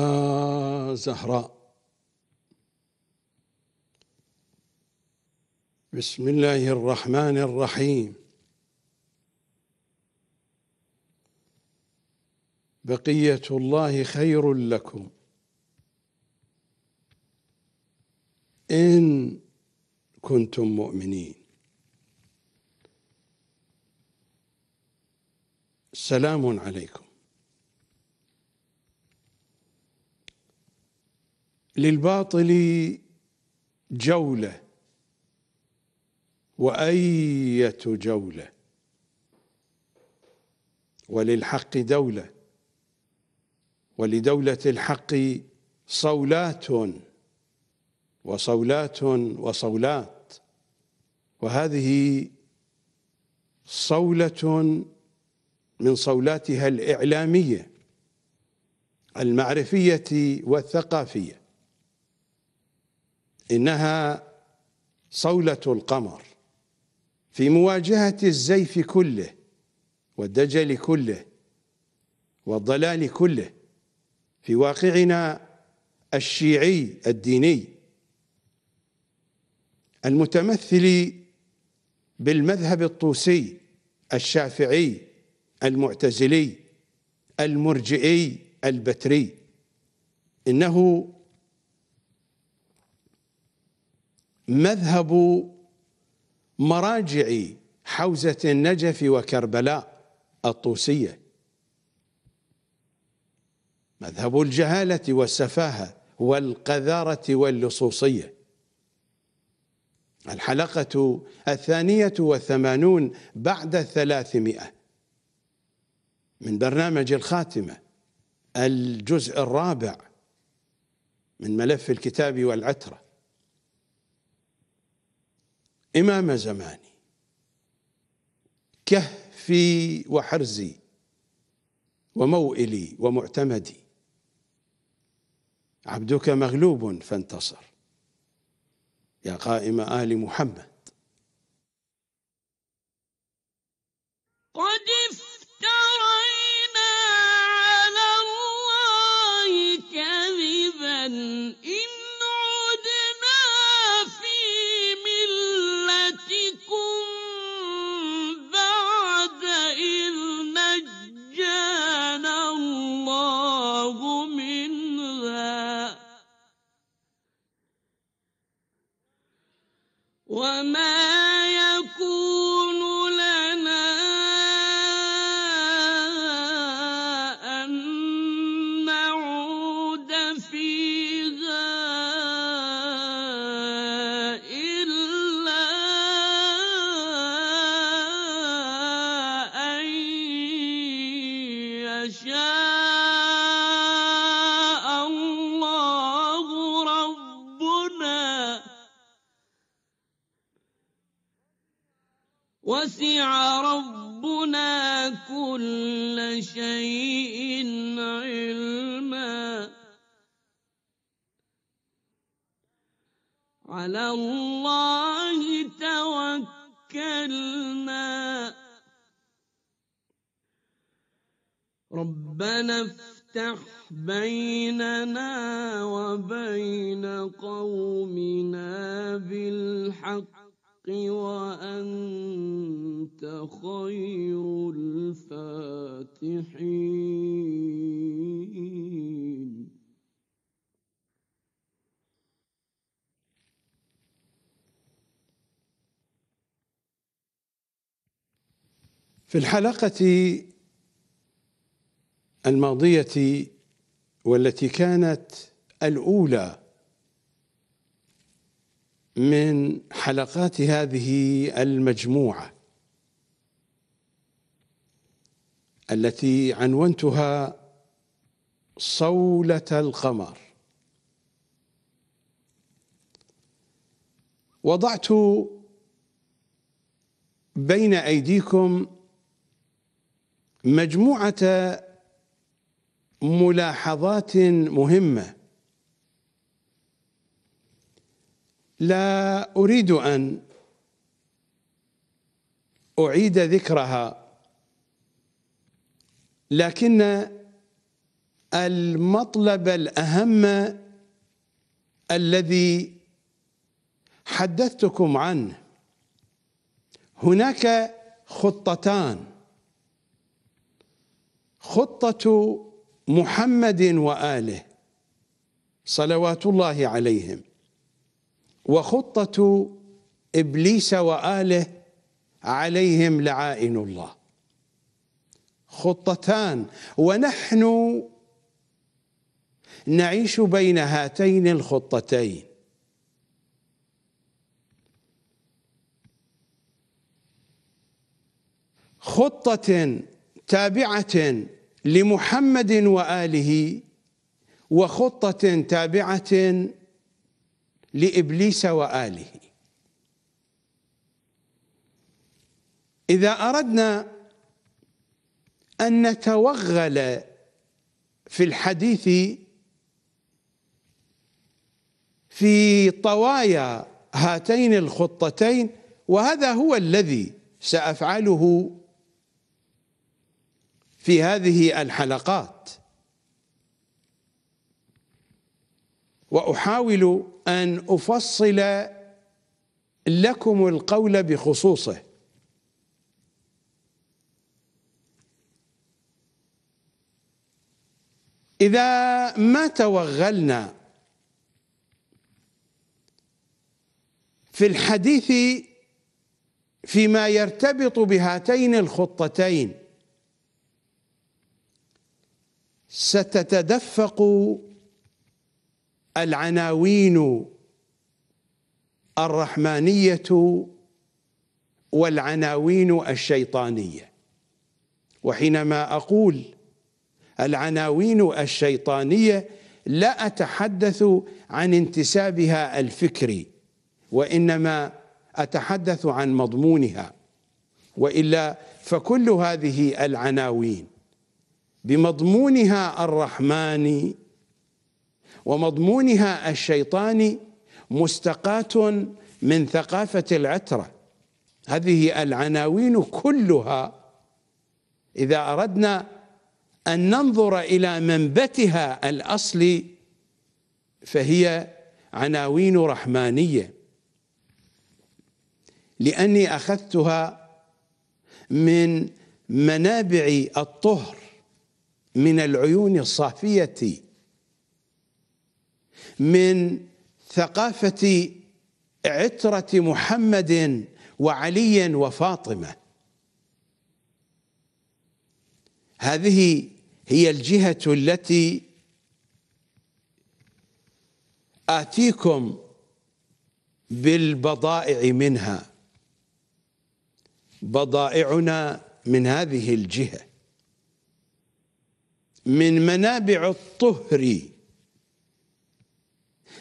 آه، زهراء بسم الله الرحمن الرحيم بقية الله خير لكم إن كنتم مؤمنين سلام عليكم للباطل جوله وايه جوله وللحق دوله ولدوله الحق صولات وصولات وصولات وهذه صوله من صولاتها الاعلاميه المعرفيه والثقافيه إنها صولة القمر في مواجهة الزيف كله والدجل كله والضلال كله في واقعنا الشيعي الديني المتمثل بالمذهب الطوسي الشافعي المعتزلي المرجئي البتري إنه مذهب مراجع حوزة النجف وكربلاء الطوسية مذهب الجهالة والسفاهة والقذارة واللصوصية الحلقة الثانية والثمانون بعد الثلاثمائة من برنامج الخاتمة الجزء الرابع من ملف الكتاب والعتره إمام زماني كهفي وحرزي وموئلي ومعتمدي عبدك مغلوب فانتصر يا قائم آل محمد قد افترينا على الله كذبا شيء علما على الله توكلنا ربنا افتح بيننا وبين قومنا بالحق وأنت خير الفاتحين في الحلقة الماضية والتي كانت الأولى من حلقات هذه المجموعه التي عنونتها صوله القمر وضعت بين ايديكم مجموعه ملاحظات مهمه لا اريد ان اعيد ذكرها لكن المطلب الاهم الذي حدثتكم عنه هناك خطتان خطه محمد واله صلوات الله عليهم وخطه ابليس واله عليهم لعائن الله خطتان ونحن نعيش بين هاتين الخطتين خطه تابعه لمحمد واله وخطه تابعه لابليس واله اذا اردنا ان نتوغل في الحديث في طوايا هاتين الخطتين وهذا هو الذي سافعله في هذه الحلقات واحاول ان افصل لكم القول بخصوصه اذا ما توغلنا في الحديث فيما يرتبط بهاتين الخطتين ستتدفق العناوين الرحمانيه والعناوين الشيطانيه وحينما اقول العناوين الشيطانيه لا اتحدث عن انتسابها الفكري وانما اتحدث عن مضمونها والا فكل هذه العناوين بمضمونها الرحماني ومضمونها الشيطاني مستقاة من ثقافة العترة هذه العناوين كلها إذا أردنا أن ننظر إلى منبتها الأصلي فهي عناوين رحمانية لأني أخذتها من منابع الطهر من العيون الصافية من ثقافة عترة محمد وعلي وفاطمة هذه هي الجهة التي آتيكم بالبضائع منها بضائعنا من هذه الجهة من منابع الطهر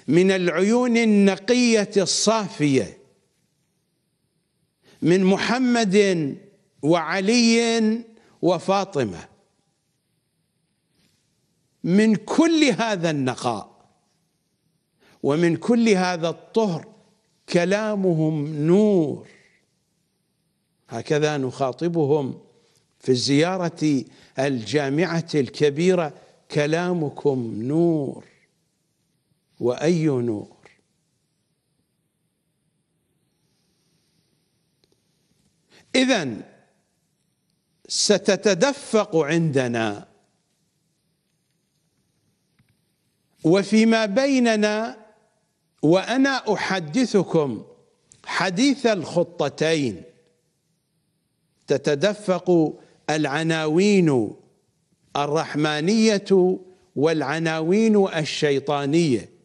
من العيون النقية الصافية من محمد وعلي وفاطمة من كل هذا النقاء ومن كل هذا الطهر كلامهم نور هكذا نخاطبهم في الزيارة الجامعة الكبيرة كلامكم نور واي نور اذا ستتدفق عندنا وفيما بيننا وانا احدثكم حديث الخطتين تتدفق العناوين الرحمانيه والعناوين الشيطانيه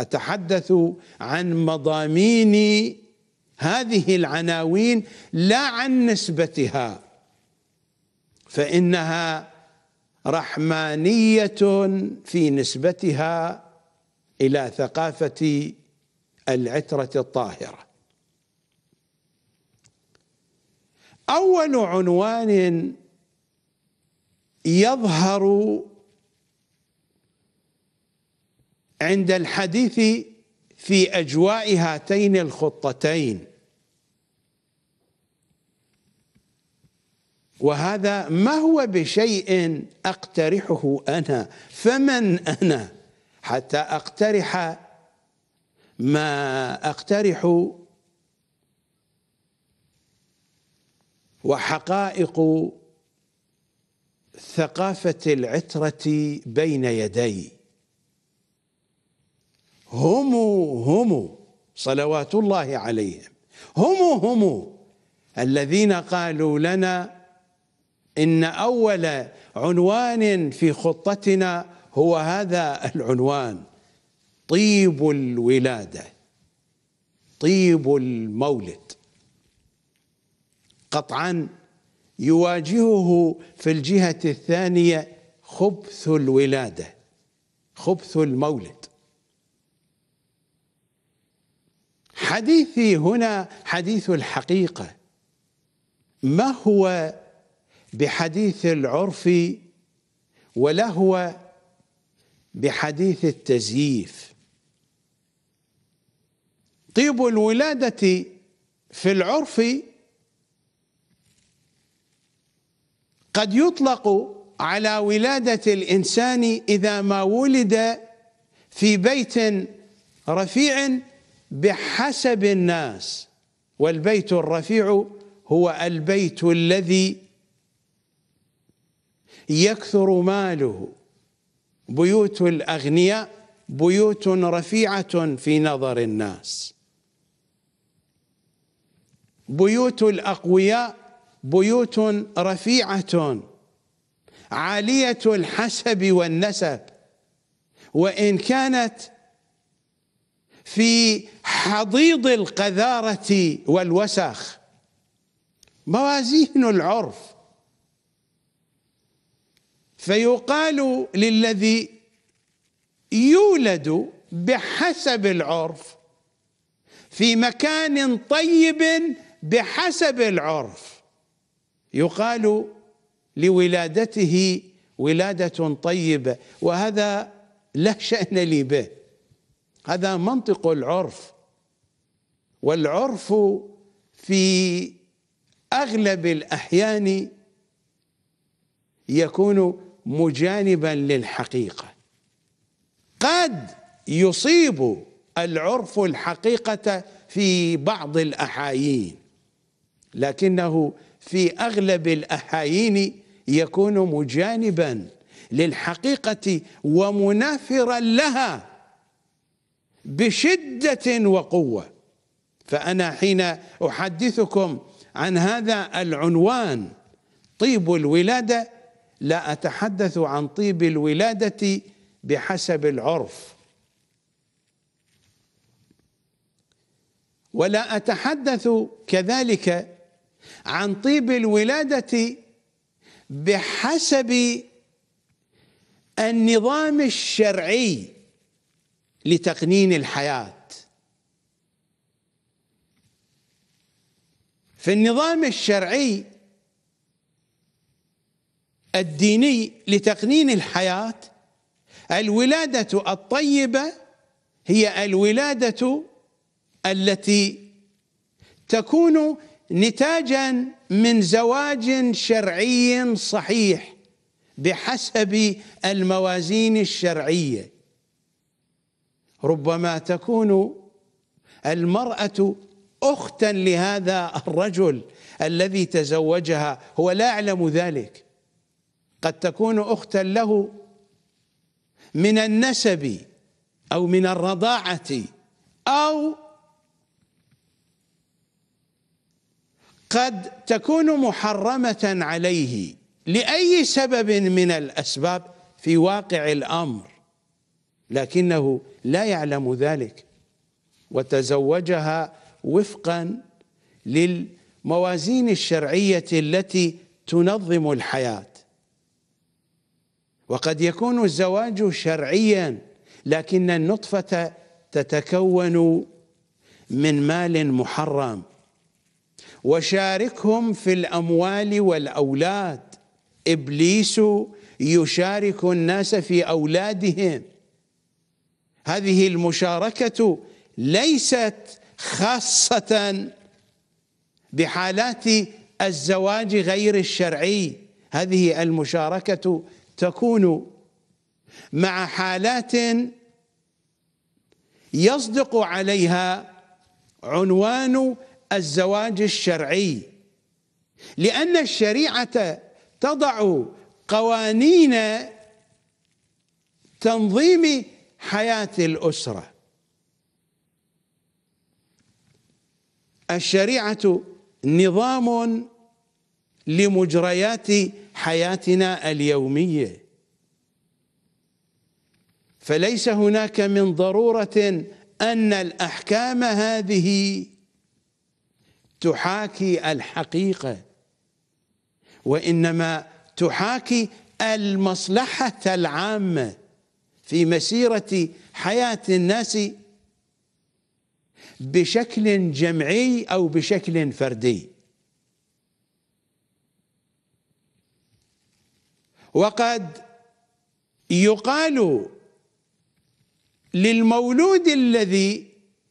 اتحدث عن مضامين هذه العناوين لا عن نسبتها فانها رحمانيه في نسبتها الى ثقافه العتره الطاهره اول عنوان يظهر عند الحديث في اجواء هاتين الخطتين وهذا ما هو بشيء اقترحه انا فمن انا حتى اقترح ما اقترح وحقائق ثقافه العتره بين يدي هم هم صلوات الله عليهم هم هم الذين قالوا لنا إن أول عنوان في خطتنا هو هذا العنوان طيب الولادة طيب المولد قطعا يواجهه في الجهة الثانية خبث الولادة خبث المولد حديثي هنا حديث الحقيقة ما هو بحديث العرف ولا هو بحديث التزييف طيب الولادة في العرف قد يطلق على ولادة الإنسان إذا ما ولد في بيت رفيع بحسب الناس والبيت الرفيع هو البيت الذي يكثر ماله بيوت الاغنياء بيوت رفيعه في نظر الناس بيوت الاقوياء بيوت رفيعه عاليه الحسب والنسب وان كانت في حضيض القذارة والوسخ موازين العرف فيقال للذي يولد بحسب العرف في مكان طيب بحسب العرف يقال لولادته ولاده طيبه وهذا لا شان لي به هذا منطق العرف والعرف في اغلب الاحيان يكون مجانبا للحقيقه قد يصيب العرف الحقيقه في بعض الاحايين لكنه في اغلب الاحايين يكون مجانبا للحقيقه ومنافرا لها بشدة وقوة فأنا حين أحدثكم عن هذا العنوان طيب الولادة لا أتحدث عن طيب الولادة بحسب العرف ولا أتحدث كذلك عن طيب الولادة بحسب النظام الشرعي لتقنين الحياه في النظام الشرعي الديني لتقنين الحياة الولادة الطيبة هي الولادة التي تكون نتاجا من زواج شرعي صحيح بحسب الموازين الشرعيه ربما تكون المرأة أختا لهذا الرجل الذي تزوجها هو لا يعلم ذلك قد تكون أختا له من النسب أو من الرضاعة أو قد تكون محرمة عليه لأي سبب من الأسباب في واقع الأمر لكنه لا يعلم ذلك وتزوجها وفقا للموازين الشرعية التي تنظم الحياة وقد يكون الزواج شرعيا لكن النطفة تتكون من مال محرم وشاركهم في الأموال والأولاد إبليس يشارك الناس في أولادهم هذه المشاركه ليست خاصه بحالات الزواج غير الشرعي هذه المشاركه تكون مع حالات يصدق عليها عنوان الزواج الشرعي لان الشريعه تضع قوانين تنظيم حياة الأسرة الشريعة نظام لمجريات حياتنا اليومية فليس هناك من ضرورة أن الأحكام هذه تحاكي الحقيقة وإنما تحاكي المصلحة العامة في مسيرة حياة الناس بشكل جمعي أو بشكل فردي وقد يقال للمولود الذي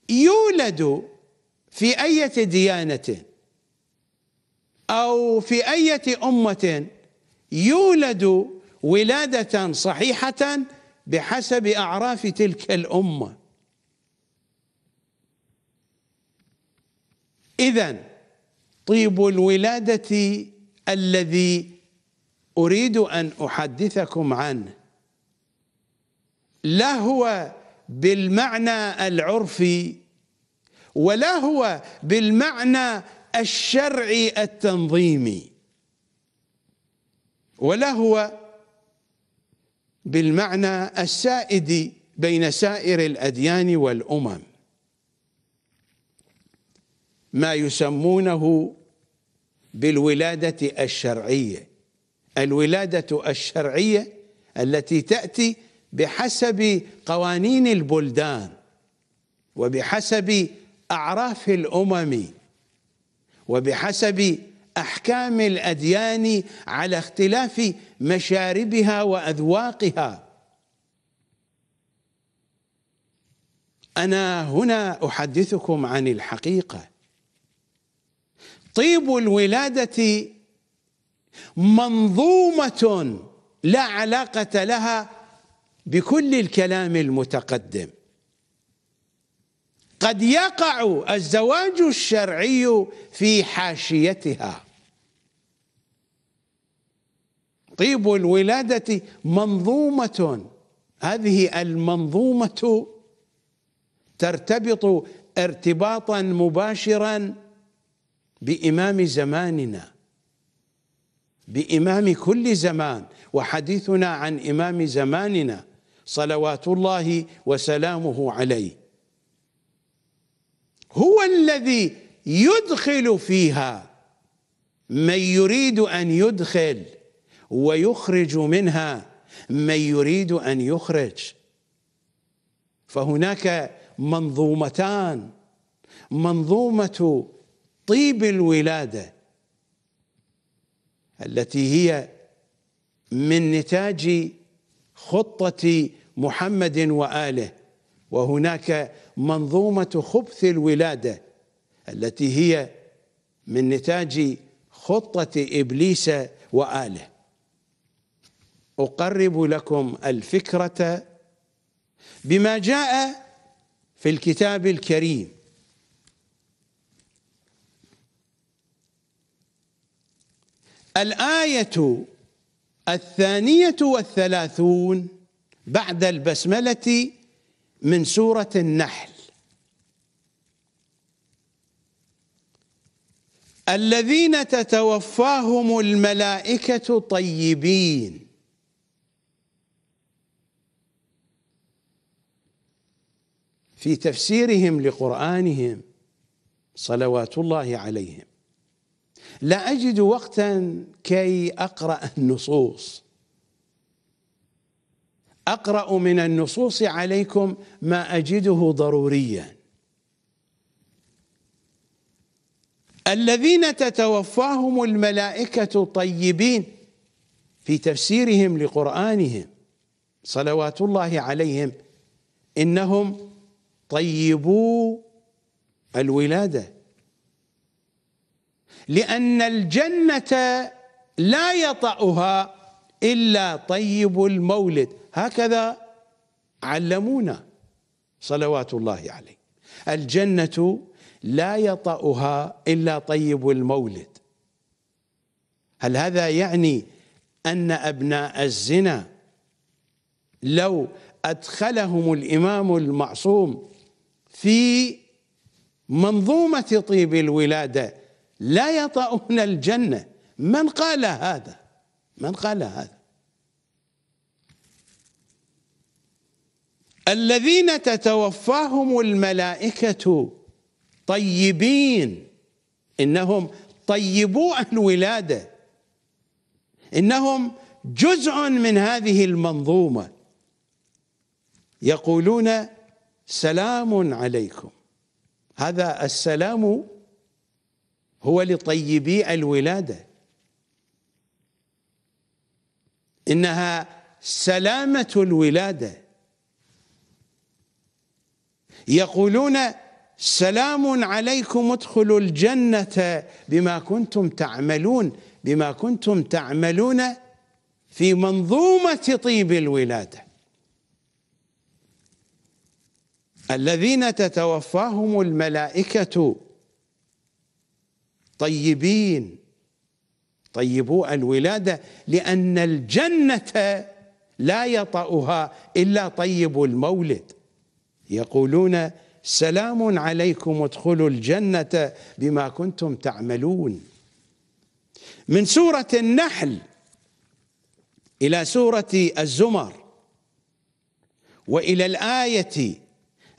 يولد في أية ديانة أو في أية أمة يولد ولادة صحيحة بحسب اعراف تلك الامه اذا طيب الولاده الذي اريد ان احدثكم عنه لا هو بالمعنى العرفي ولا هو بالمعنى الشرعي التنظيمي ولا هو بالمعنى السائد بين سائر الاديان والامم ما يسمونه بالولاده الشرعيه الولاده الشرعيه التي تاتي بحسب قوانين البلدان وبحسب اعراف الامم وبحسب احكام الاديان على اختلاف مشاربها واذواقها انا هنا احدثكم عن الحقيقه طيب الولاده منظومه لا علاقه لها بكل الكلام المتقدم قد يقع الزواج الشرعي في حاشيتها طيب الولادة منظومة هذه المنظومة ترتبط ارتباطا مباشرا بإمام زماننا بإمام كل زمان وحديثنا عن إمام زماننا صلوات الله وسلامه عليه هو الذي يدخل فيها من يريد أن يدخل ويخرج منها من يريد ان يخرج فهناك منظومتان منظومه طيب الولاده التي هي من نتاج خطه محمد واله وهناك منظومه خبث الولاده التي هي من نتاج خطه ابليس واله اقرب لكم الفكره بما جاء في الكتاب الكريم الايه الثانيه والثلاثون بعد البسمله من سوره النحل الذين تتوفاهم الملائكه طيبين في تفسيرهم لقرآنهم صلوات الله عليهم لا أجد وقتا كي أقرأ النصوص أقرأ من النصوص عليكم ما أجده ضروريا الذين تتوفاهم الملائكة طيبين في تفسيرهم لقرآنهم صلوات الله عليهم إنهم طيبوا الولاده لان الجنه لا يطأها الا طيب المولد هكذا علمونا صلوات الله عليه الجنه لا يطأها الا طيب المولد هل هذا يعني ان ابناء الزنا لو ادخلهم الامام المعصوم في منظومة طيب الولادة لا يطأون الجنة من قال هذا من قال هذا الذين تتوفاهم الملائكة طيبين إنهم طيبوا الولادة إنهم جزء من هذه المنظومة يقولون سلام عليكم هذا السلام هو لطيبي الولاده انها سلامه الولاده يقولون سلام عليكم ادخلوا الجنه بما كنتم تعملون بما كنتم تعملون في منظومه طيب الولاده الذين تتوفاهم الملائكة طيبين طيبوا الولادة لأن الجنة لا يطأها إلا طيب المولد يقولون سلام عليكم ادخلوا الجنة بما كنتم تعملون من سورة النحل إلى سورة الزمر وإلى الآية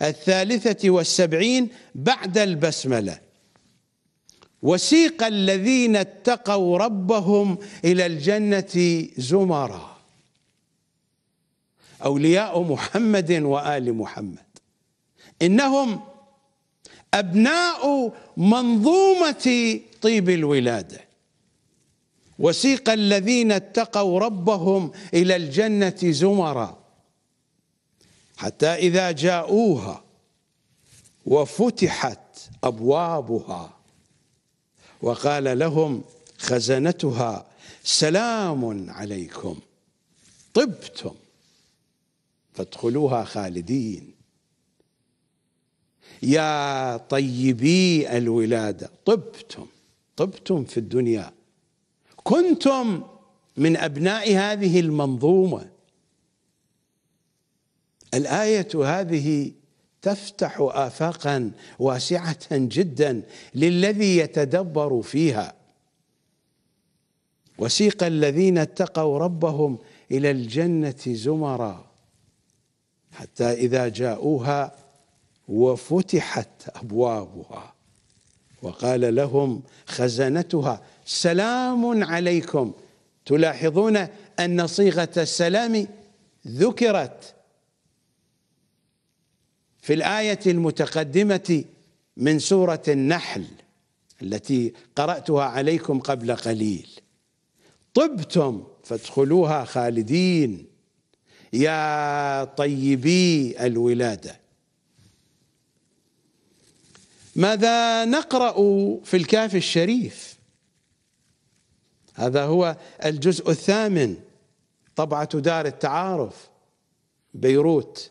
الثالثة والسبعين بعد البسملة وسيق الذين اتقوا ربهم إلى الجنة زمرا أولياء محمد وآل محمد إنهم أبناء منظومة طيب الولاده وسيق الذين اتقوا ربهم الى الجنه زمرا حتى إذا جاءوها وفتحت أبوابها وقال لهم خزنتها سلام عليكم طبتم فادخلوها خالدين يا طيبي الولادة طبتم طبتم في الدنيا كنتم من أبناء هذه المنظومة الايه هذه تفتح افاقا واسعه جدا للذي يتدبر فيها وسيق الذين اتقوا ربهم الى الجنه زمرا حتى اذا جاءوها وفتحت ابوابها وقال لهم خزنتها سلام عليكم تلاحظون ان صيغه السلام ذكرت في الايه المتقدمه من سوره النحل التي قراتها عليكم قبل قليل طبتم فادخلوها خالدين يا طيبي الولاده ماذا نقرا في الكاف الشريف هذا هو الجزء الثامن طبعه دار التعارف بيروت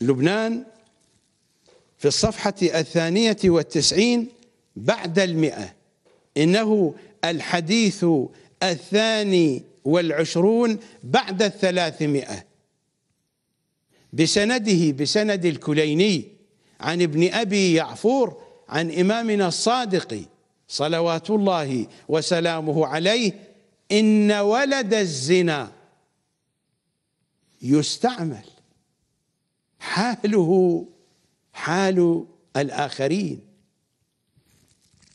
لبنان في الصفحة الثانية والتسعين بعد المئة إنه الحديث الثاني والعشرون بعد الثلاثمائة بسنده بسند الكليني عن ابن أبي يعفور عن إمامنا الصادق صلوات الله وسلامه عليه إن ولد الزنا يستعمل حاله حال الآخرين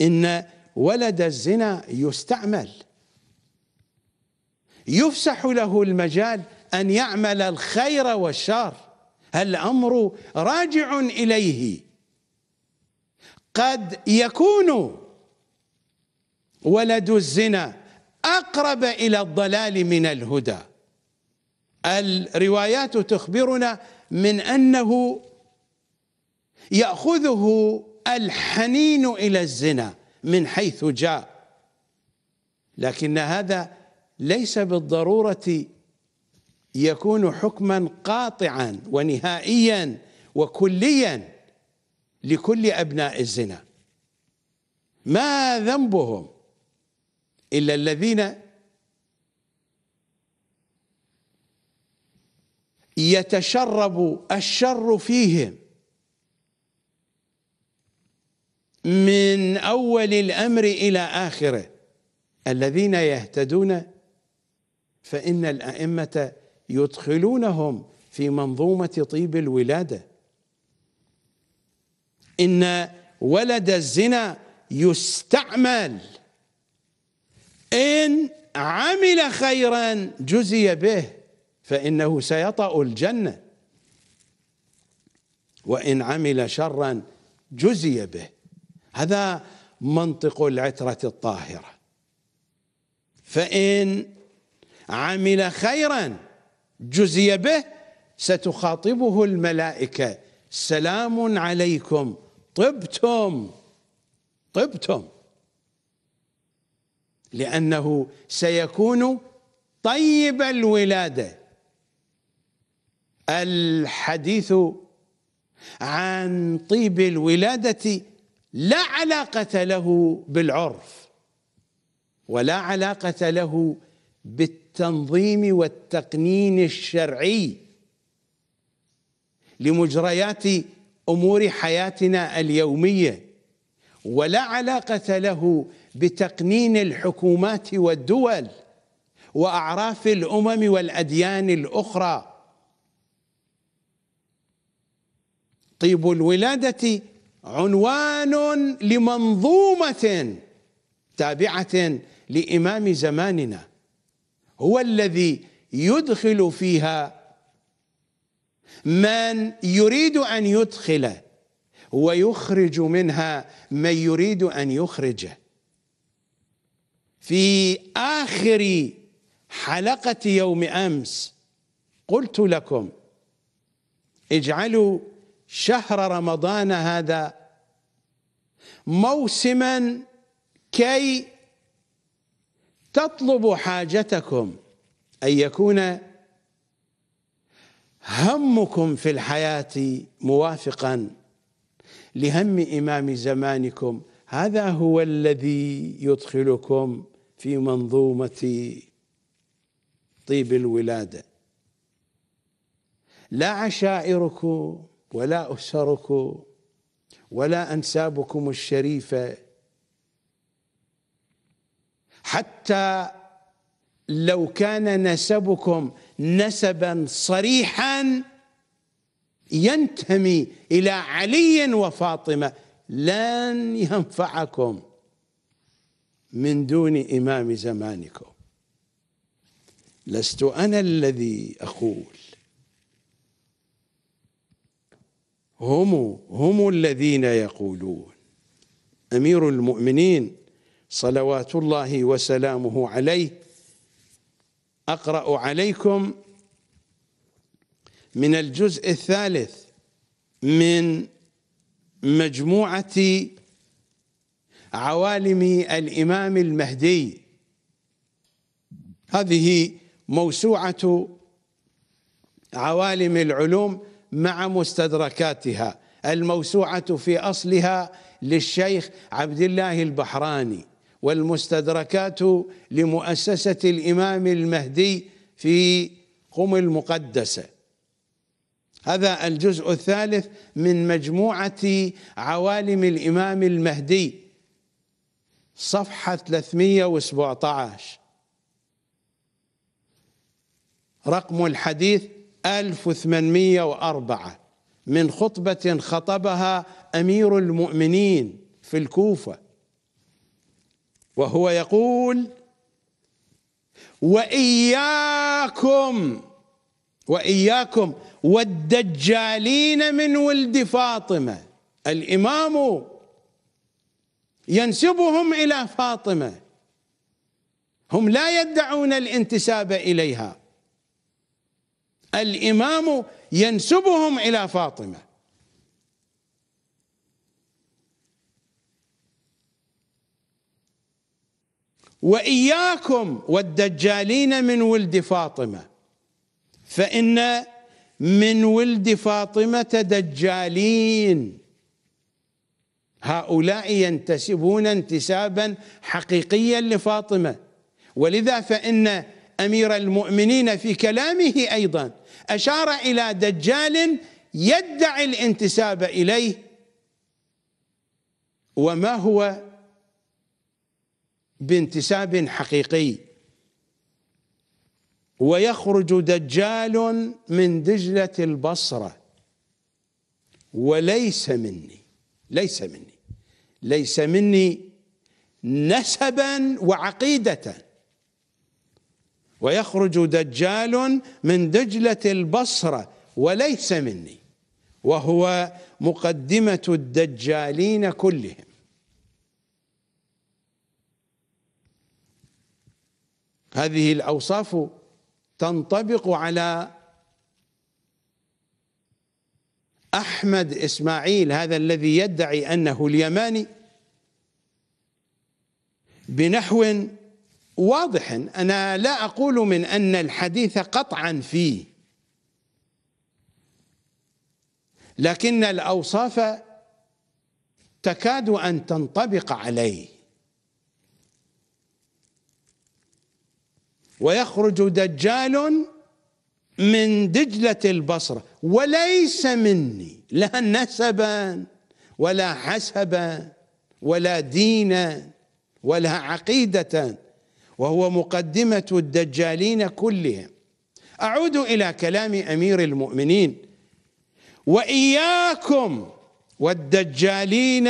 إن ولد الزنا يستعمل يفسح له المجال أن يعمل الخير والشر الأمر راجع إليه قد يكون ولد الزنا أقرب إلى الضلال من الهدى الروايات تخبرنا من انه ياخذه الحنين الى الزنا من حيث جاء لكن هذا ليس بالضروره يكون حكما قاطعا ونهائيا وكليا لكل ابناء الزنا ما ذنبهم الا الذين يتشرب الشر فيهم من أول الأمر إلى آخره الذين يهتدون فإن الأئمة يدخلونهم في منظومة طيب الولادة إن ولد الزنا يستعمل إن عمل خيرا جزي به فإنه سيطأ الجنة وإن عمل شرا جزي به هذا منطق العترة الطاهرة فإن عمل خيرا جزي به ستخاطبه الملائكة سلام عليكم طبتم طبتم لأنه سيكون طيب الولاده الحديث عن طيب الولاده لا علاقه له بالعرف ولا علاقه له بالتنظيم والتقنين الشرعي لمجريات امور حياتنا اليوميه ولا علاقه له بتقنين الحكومات والدول واعراف الامم والاديان الاخرى طيب الولادة عنوان لمنظومة تابعة لإمام زماننا هو الذي يدخل فيها من يريد أن يدخل ويخرج منها من يريد أن يخرجه في آخر حلقة يوم أمس قلت لكم اجعلوا شهر رمضان هذا موسما كي تطلبوا حاجتكم ان يكون همكم في الحياه موافقا لهم امام زمانكم هذا هو الذي يدخلكم في منظومه طيب الولاده لا عشائركم ولا أسركم ولا أنسابكم الشريفة حتى لو كان نسبكم نسبا صريحا ينتمي إلى علي وفاطمة لن ينفعكم من دون إمام زمانكم لست أنا الذي أقول هم هم الذين يقولون أمير المؤمنين صلوات الله وسلامه عليه أقرأ عليكم من الجزء الثالث من مجموعة عوالم الإمام المهدي هذه موسوعة عوالم العلوم مع مستدركاتها الموسوعة في أصلها للشيخ عبد الله البحراني والمستدركات لمؤسسة الإمام المهدي في قم المقدسة هذا الجزء الثالث من مجموعة عوالم الإمام المهدي صفحة 317 رقم الحديث 1804 من خطبة خطبها أمير المؤمنين في الكوفة وهو يقول وإياكم وإياكم والدجالين من ولد فاطمة الإمام ينسبهم إلى فاطمة هم لا يدعون الانتساب إليها الإمام ينسبهم إلى فاطمة وإياكم والدجالين من ولد فاطمة فإن من ولد فاطمة دجالين هؤلاء ينتسبون انتسابا حقيقيا لفاطمة ولذا فإن أمير المؤمنين في كلامه أيضا أشار إلى دجال يدعي الانتساب إليه وما هو بانتساب حقيقي ويخرج دجال من دجلة البصرة وليس مني ليس مني ليس مني نسبا وعقيدة ويخرج دجال من دجلة البصرة وليس مني وهو مقدمة الدجالين كلهم هذه الأوصاف تنطبق على أحمد إسماعيل هذا الذي يدعي أنه اليماني بنحو واضح انا لا اقول من ان الحديث قطعا فيه لكن الاوصاف تكاد ان تنطبق عليه ويخرج دجال من دجله البصره وليس مني لا نسبا ولا حسبا ولا دينا ولا عقيده وهو مقدمة الدجالين كلهم أعود إلى كلام أمير المؤمنين وإياكم والدجالين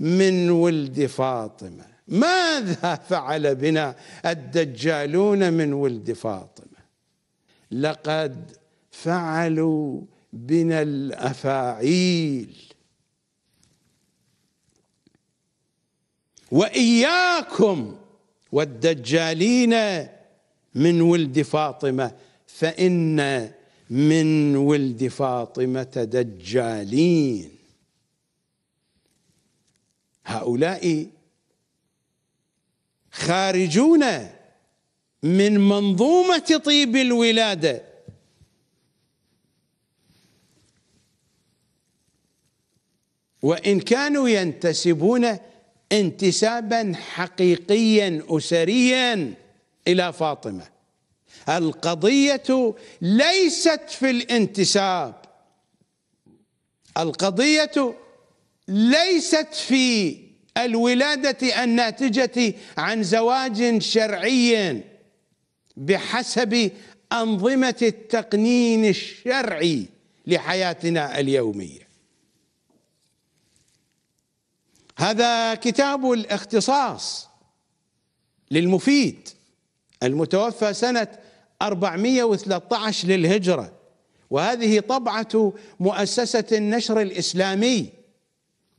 من ولد فاطمة ماذا فعل بنا الدجالون من ولد فاطمة لقد فعلوا بنا الأفاعيل وإياكم والدجالين من ولد فاطمة فإن من ولد فاطمة دجالين هؤلاء خارجون من منظومة طيب الولادة وإن كانوا ينتسبون انتسابا حقيقيا اسريا الى فاطمه القضيه ليست في الانتساب القضيه ليست في الولاده الناتجه عن زواج شرعي بحسب انظمه التقنين الشرعي لحياتنا اليوميه هذا كتاب الاختصاص للمفيد المتوفى سنة 413 للهجرة وهذه طبعة مؤسسة النشر الإسلامي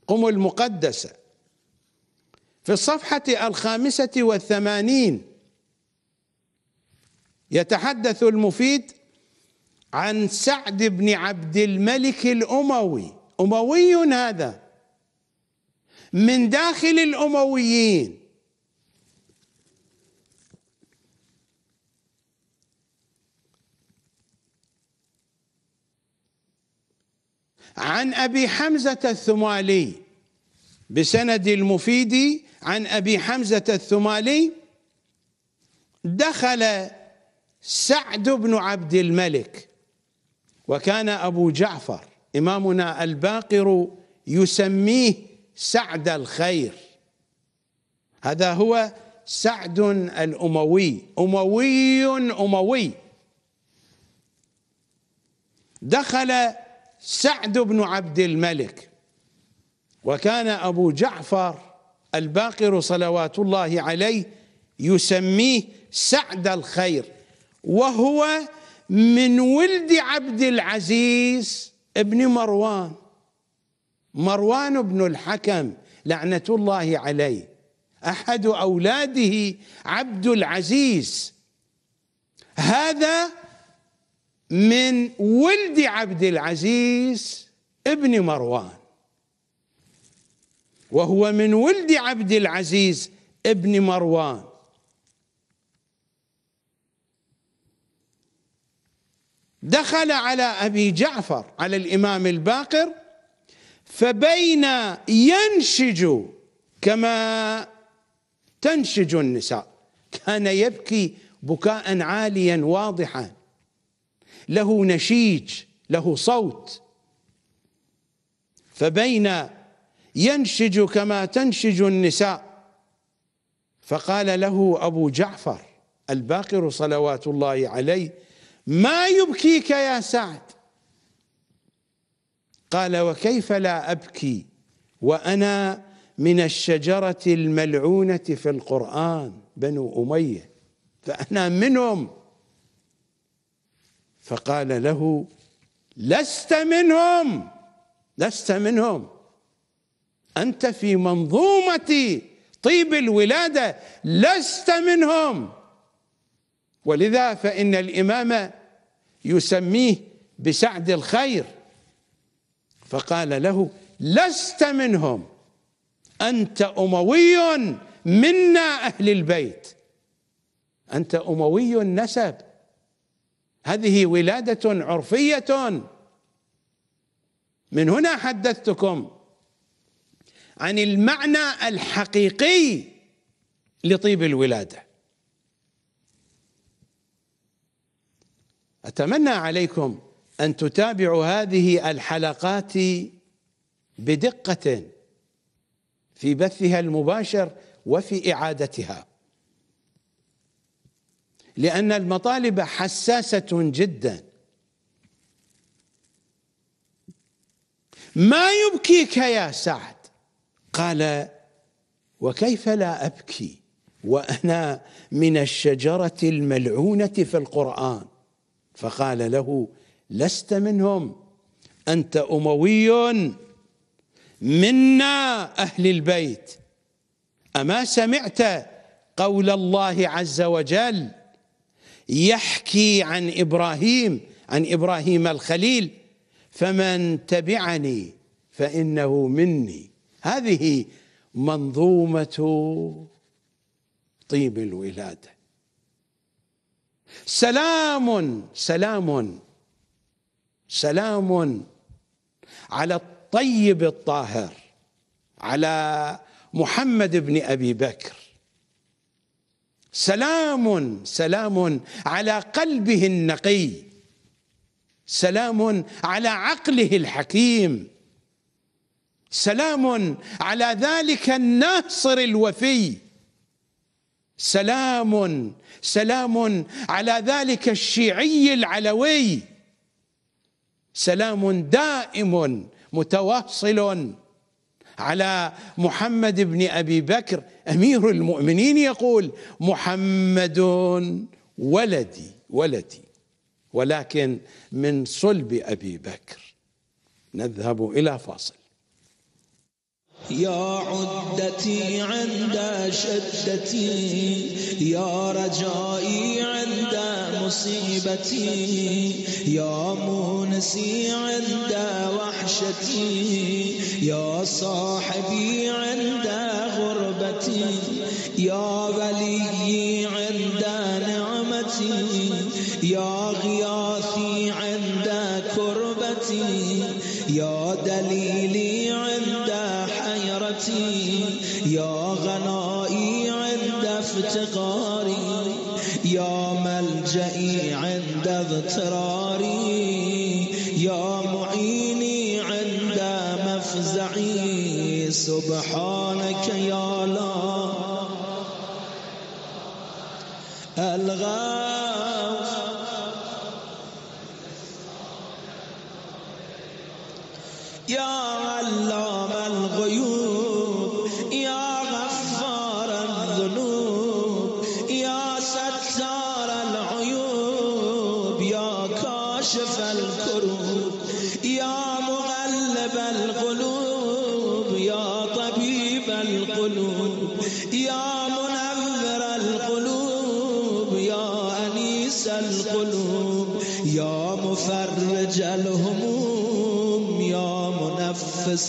قم المقدسة في الصفحة الخامسة والثمانين يتحدث المفيد عن سعد بن عبد الملك الأموي أموي هذا من داخل الامويين عن ابي حمزه الثمالي بسند المفيد عن ابي حمزه الثمالي دخل سعد بن عبد الملك وكان ابو جعفر امامنا الباقر يسميه سعد الخير هذا هو سعد الأموي أموي أموي دخل سعد بن عبد الملك وكان أبو جعفر الباقر صلوات الله عليه يسميه سعد الخير وهو من ولد عبد العزيز ابن مروان مروان بن الحكم لعنة الله عليه أحد أولاده عبد العزيز هذا من ولد عبد العزيز ابن مروان وهو من ولد عبد العزيز ابن مروان دخل على ابي جعفر على الامام الباقر فبين ينشج كما تنشج النساء كان يبكي بكاء عاليا واضحا له نشيج له صوت فبين ينشج كما تنشج النساء فقال له ابو جعفر الباقر صلوات الله عليه ما يبكيك يا سعد قال وكيف لا أبكي وأنا من الشجرة الملعونة في القرآن بنو أمية فأنا منهم فقال له لست منهم لست منهم أنت في منظومة طيب الولادة لست منهم ولذا فإن الإمام يسميه بسعد الخير فقال له لست منهم أنت أموي منا أهل البيت أنت أموي النسب هذه ولادة عرفية من هنا حدثتكم عن المعنى الحقيقي لطيب الولاده اتمنى عليكم أن تتابعوا هذه الحلقات بدقة في بثها المباشر وفي إعادتها لأن المطالب حساسة جدا ما يبكيك يا سعد قال وكيف لا أبكي وأنا من الشجرة الملعونة في القرآن فقال له لست منهم أنت أموي منا أهل البيت أما سمعت قول الله عز وجل يحكي عن إبراهيم عن إبراهيم الخليل فمن تبعني فإنه مني هذه منظومة طيب الولادة سلام سلام سلام على الطيب الطاهر على محمد بن ابي بكر سلام سلام على قلبه النقي سلام على عقله الحكيم سلام على ذلك الناصر الوفي سلام سلام على ذلك الشيعي العلوي سلام دائم متواصل على محمد بن ابي بكر امير المؤمنين يقول محمد ولدي ولدي ولكن من صلب ابي بكر نذهب الى فاصل يا عدتي عند شدتي يا رجائي عند مصيبتي يا مونسي عند وحشتي يا صاحبي عند غربتي يا وليي عند ملجئي عند اضطراري يا معيني عند مفزعي سبحانك يا الله الغالي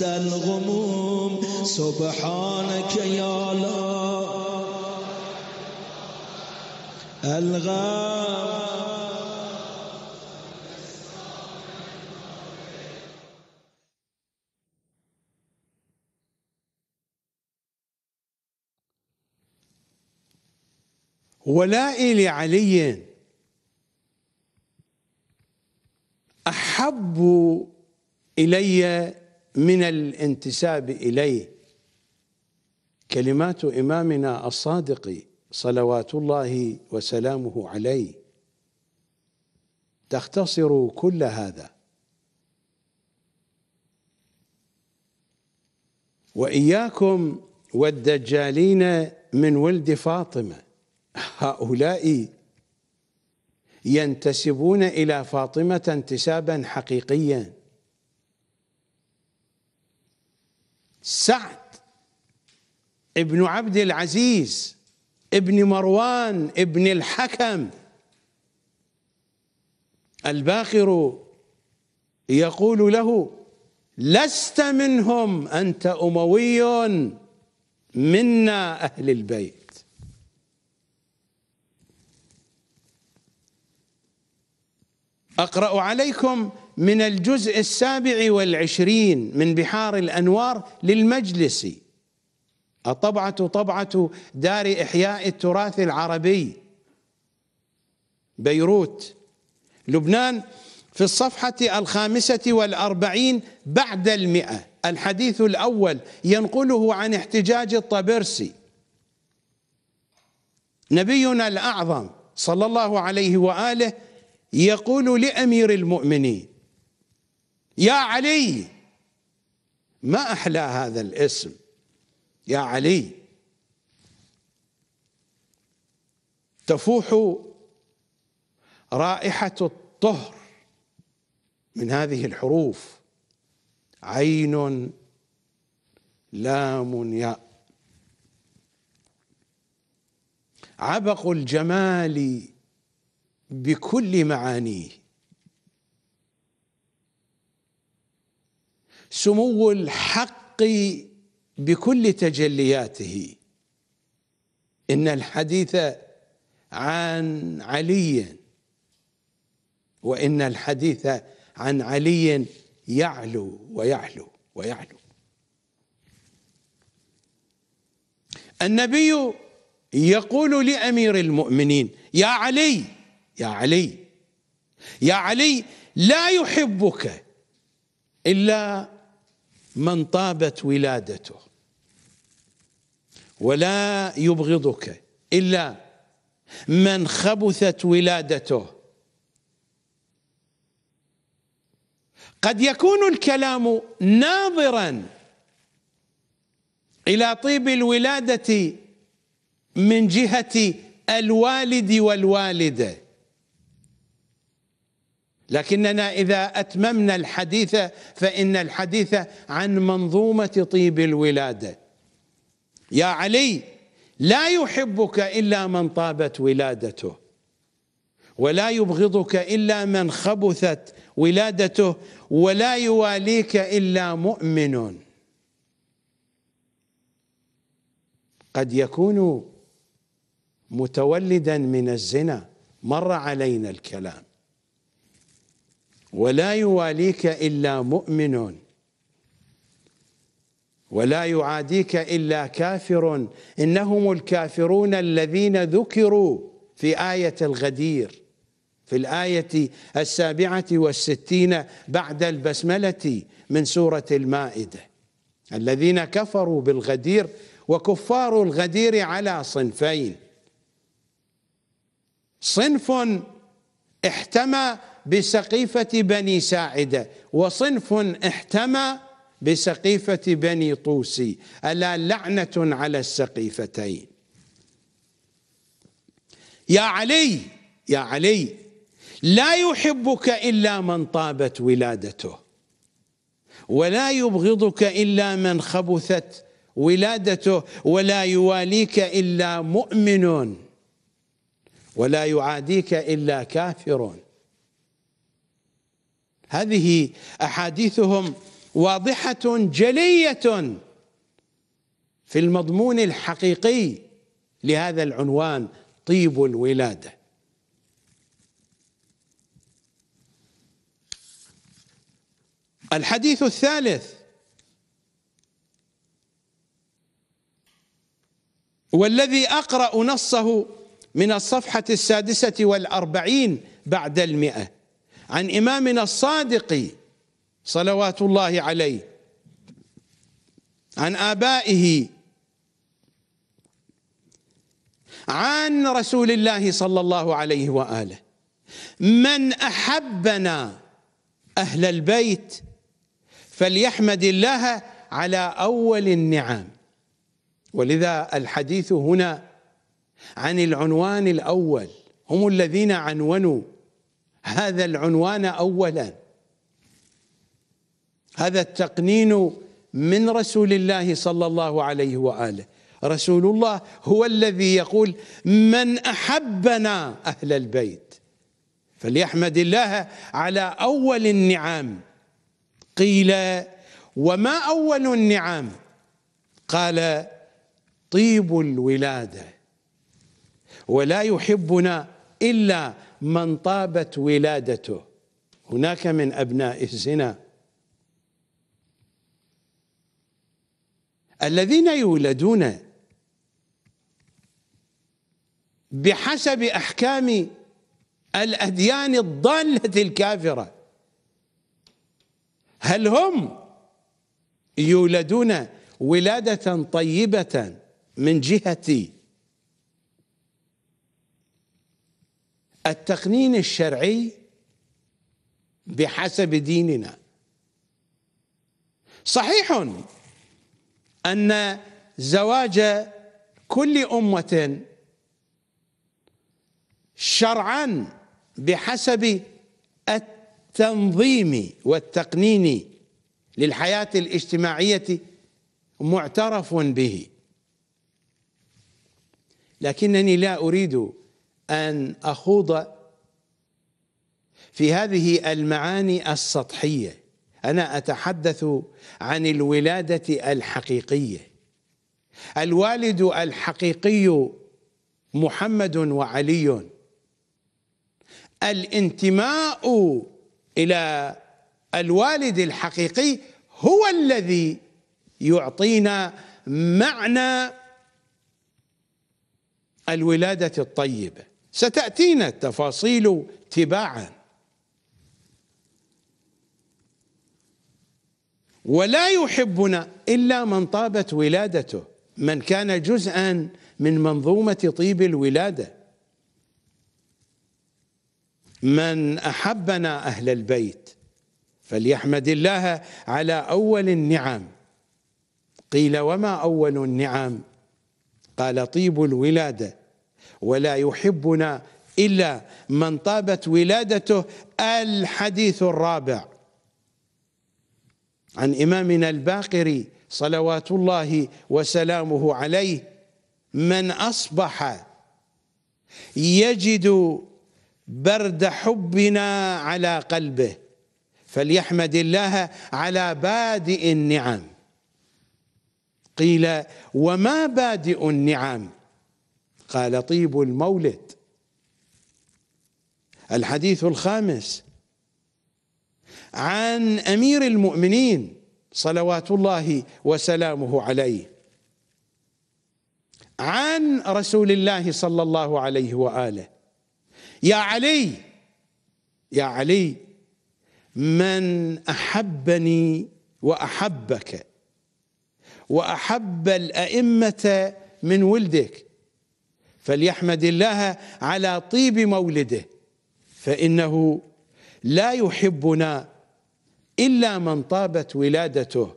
الغموم سبحانك يا لا الغاب ولائي لعلي احب الي من الانتساب إليه كلمات إمامنا الصادق صلوات الله وسلامه عليه تختصر كل هذا وإياكم والدجالين من ولد فاطمة هؤلاء ينتسبون إلى فاطمة انتسابا حقيقيا سعد ابن عبد العزيز ابن مروان ابن الحكم الباقر يقول له لست منهم انت اموي منا اهل البيت اقرا عليكم من الجزء السابع والعشرين من بحار الأنوار للمجلس الطبعة طبعة دار إحياء التراث العربي بيروت لبنان في الصفحة الخامسة والأربعين بعد المئة الحديث الأول ينقله عن احتجاج الطبرسي نبينا الأعظم صلى الله عليه وآله يقول لأمير المؤمنين يا علي ما أحلى هذا الاسم يا علي تفوح رائحة الطهر من هذه الحروف عين لام ياء عبق الجمال بكل معانيه سمو الحق بكل تجلياته إن الحديث عن علي وإن الحديث عن علي يعلو ويعلو ويعلو النبي يقول لأمير المؤمنين يا علي يا علي يا علي لا يحبك إلا من طابت ولادته ولا يبغضك إلا من خبثت ولادته قد يكون الكلام ناظرا إلى طيب الولادة من جهة الوالد والوالده لكننا اذا اتممنا الحديث فان الحديث عن منظومه طيب الولاده يا علي لا يحبك الا من طابت ولادته ولا يبغضك الا من خبثت ولادته ولا يواليك الا مؤمن قد يكون متولدا من الزنا مر علينا الكلام ولا يواليك إلا مؤمن ولا يعاديك إلا كافر إنهم الكافرون الذين ذكروا في آية الغدير في الآية السابعة والستين بعد البسملة من سورة المائدة الذين كفروا بالغدير وكفار الغدير على صنفين صنف احتمى بسقيفة بني ساعدة وصنف احتمى بسقيفة بني طوسي ألا لعنة على السقيفتين يا علي يا علي لا يحبك إلا من طابت ولادته ولا يبغضك إلا من خبثت ولادته ولا يواليك إلا مؤمن ولا يعاديك إلا كافر هذه احاديثهم واضحه جليه في المضمون الحقيقي لهذا العنوان طيب الولاده الحديث الثالث والذي أقرأ نصه من الصفحة السادسة والأربعين بعد المئة عن إمامنا الصادق صلوات الله عليه عن آبائه عن رسول الله صلى الله عليه وآله من أحبنا أهل البيت فليحمد الله على أول النعم ولذا الحديث هنا عن العنوان الأول هم الذين عنونوا هذا العنوان اولا هذا التقنين من رسول الله صلى الله عليه واله رسول الله هو الذي يقول من احبنا اهل البيت فليحمد الله على اول النعم قيل وما اول النعم قال طيب الولاده ولا يحبنا الا من طابت ولادته هناك من أبناء الزنا الذين يولدون بحسب أحكام الأديان الضالة الكافرة هل هم يولدون ولادة طيبة من جهة التقنين الشرعي بحسب ديننا صحيح ان زواج كل امه شرعا بحسب التنظيم والتقنين للحياه الاجتماعيه معترف به لكنني لا اريد أن أخوض في هذه المعاني السطحية أنا أتحدث عن الولادة الحقيقية الوالد الحقيقي محمد وعلي الانتماء إلى الوالد الحقيقي هو الذي يعطينا معنى الولاده الطيبه ستأتينا التفاصيل تباعا ولا يحبنا إلا من طابت ولادته من كان جزءا من منظومة طيب الولادة من أحبنا أهل البيت فليحمد الله على أول النعم قيل وما أول النعم قال طيب الولاده ولا يحبنا إلا من طابت ولادته الحديث الرابع عن إمامنا الباقري صلوات الله وسلامه عليه من أصبح يجد برد حبنا على قلبه فليحمد الله على بادئ النعم قيل وما بادئ النعم قال طيب المولد الحديث الخامس عن امير المؤمنين صلوات الله وسلامه عليه عن رسول الله صلى الله عليه واله يا علي يا علي من احبني واحبك واحب الائمه من ولدك فليحمد الله على طيب مولده فانه لا يحبنا الا من طابت ولادته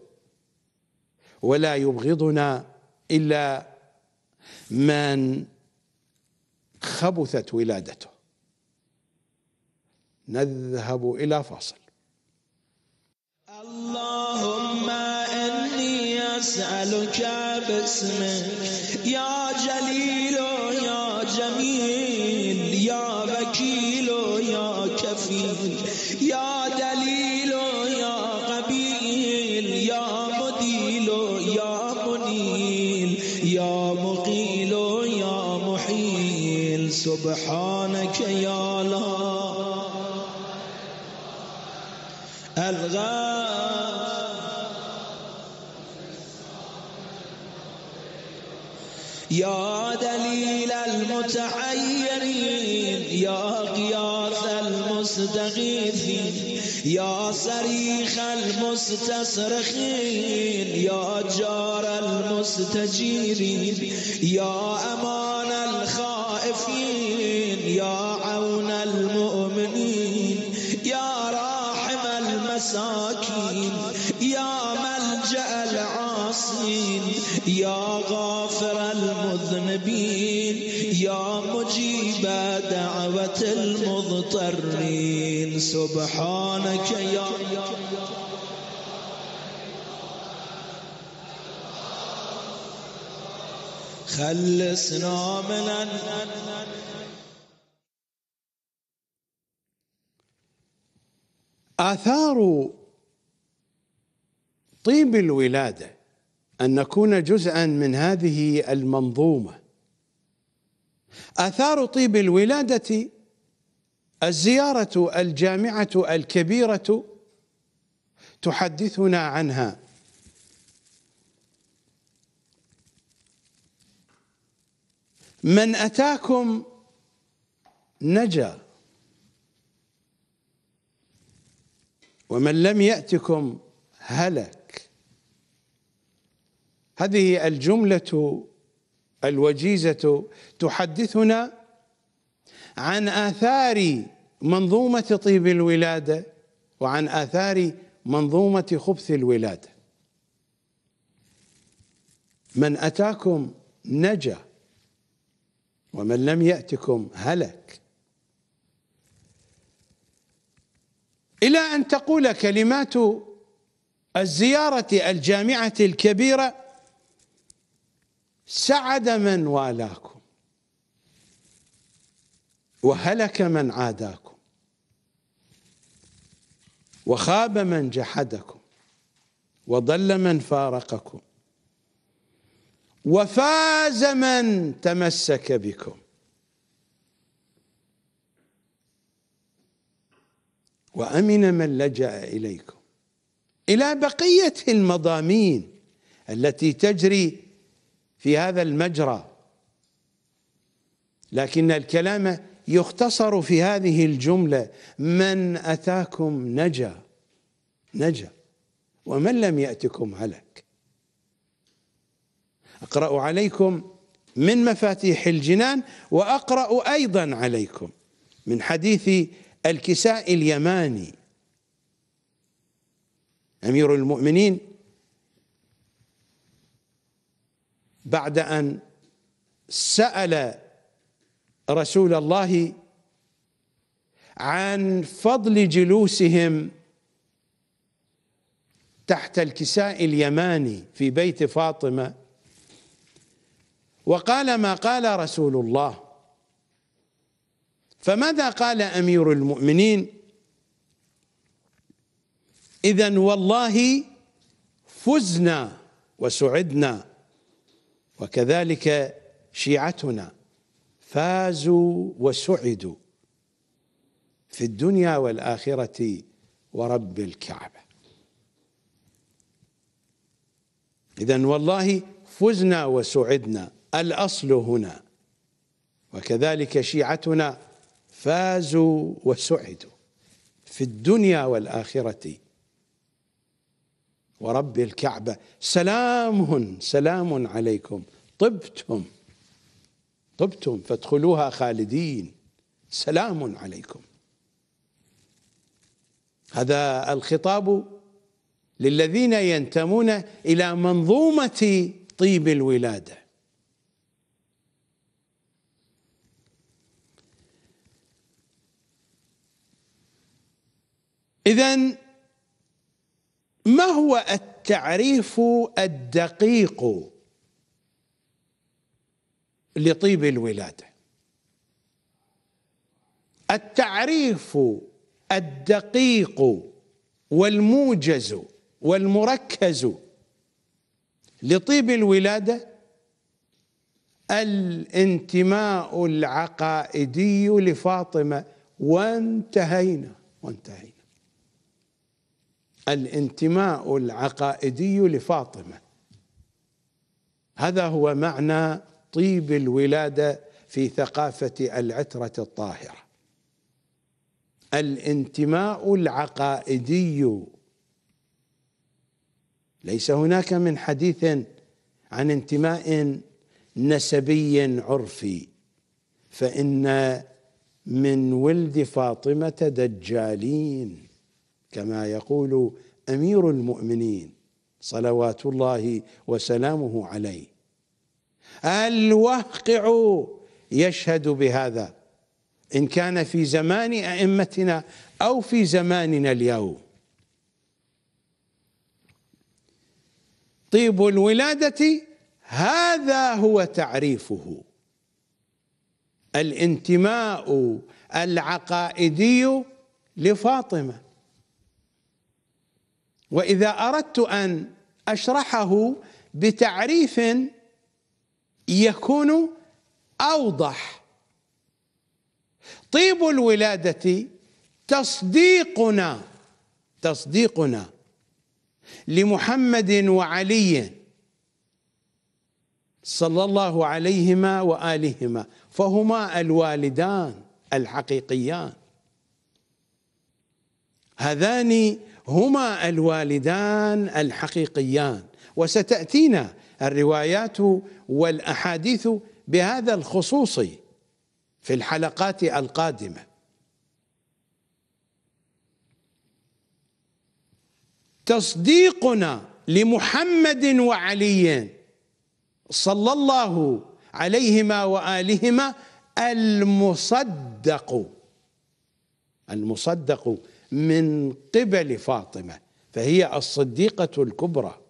ولا يبغضنا الا من خبثت ولادته نذهب الى فاصل اللهم اني اسالك باسمك يا جليل المستغيثين يا صريخ المستصرخين يا جار المستجيرين يا أمان الخائفين يا عون المؤمنين يا راحم المساكين يا ملجأ العاصين يا غافر المذنبين سبحانك يا خلصنا من آثار طيب الولادة أن نكون جزءا من هذه المنظومة آثار طيب الولادة الزيارة الجامعة الكبيرة تحدثنا عنها من أتاكم نجا ومن لم يأتكم هلك هذه الجملة الوجيزة تحدثنا عن آثار منظومة طيب الولادة وعن آثار منظومة خبث الولادة من أتاكم نجا ومن لم يأتكم هلك إلى أن تقول كلمات الزيارة الجامعة الكبيرة سعد من والاكم وهلك من عاداكم وخاب من جحدكم وضل من فارقكم وفاز من تمسك بكم وامن من لجا اليكم الى بقيه المضامين التي تجري في هذا المجرى لكن الكلام يختصر في هذه الجملة من أتاكم نجا نجا ومن لم يأتكم هلك أقرأ عليكم من مفاتيح الجنان وأقرأ أيضا عليكم من حديث الكساء اليماني أمير المؤمنين بعد أن سأل رسول الله عن فضل جلوسهم تحت الكساء اليماني في بيت فاطمه وقال ما قال رسول الله فماذا قال امير المؤمنين اذا والله فزنا وسعدنا وكذلك شيعتنا فازوا وسعدوا في الدنيا والآخرة ورب الكعبة إذا والله فزنا وسعدنا الأصل هنا وكذلك شيعتنا فازوا وسعدوا في الدنيا والآخرة ورب الكعبة سلام سلام عليكم طبتم طبتم فادخلوها خالدين سلام عليكم هذا الخطاب للذين ينتمون إلى منظومة طيب الولادة إذا ما هو التعريف الدقيق لطيب الولاده التعريف الدقيق والموجز والمركز لطيب الولاده الانتماء العقائدي لفاطمه وانتهينا وانتهينا الانتماء العقائدي لفاطمه هذا هو معنى طيب الولاده في ثقافه العتره الطاهره الانتماء العقائدي ليس هناك من حديث عن انتماء نسبي عرفي فان من ولد فاطمه دجالين كما يقول امير المؤمنين صلوات الله وسلامه عليه الواقع يشهد بهذا إن كان في زمان أئمتنا أو في زماننا اليوم طيب الولادة هذا هو تعريفه الانتماء العقائدي لفاطمة وإذا أردت أن أشرحه بتعريف يكون أوضح طيب الولادة تصديقنا تصديقنا لمحمد وعلي صلى الله عليهما وآلهما فهما الوالدان الحقيقيان هذان هما الوالدان الحقيقيان وستأتينا الروايات والاحاديث بهذا الخصوص في الحلقات القادمه تصديقنا لمحمد وعلي صلى الله عليهما والهما المصدق المصدق من قبل فاطمه فهي الصديقه الكبرى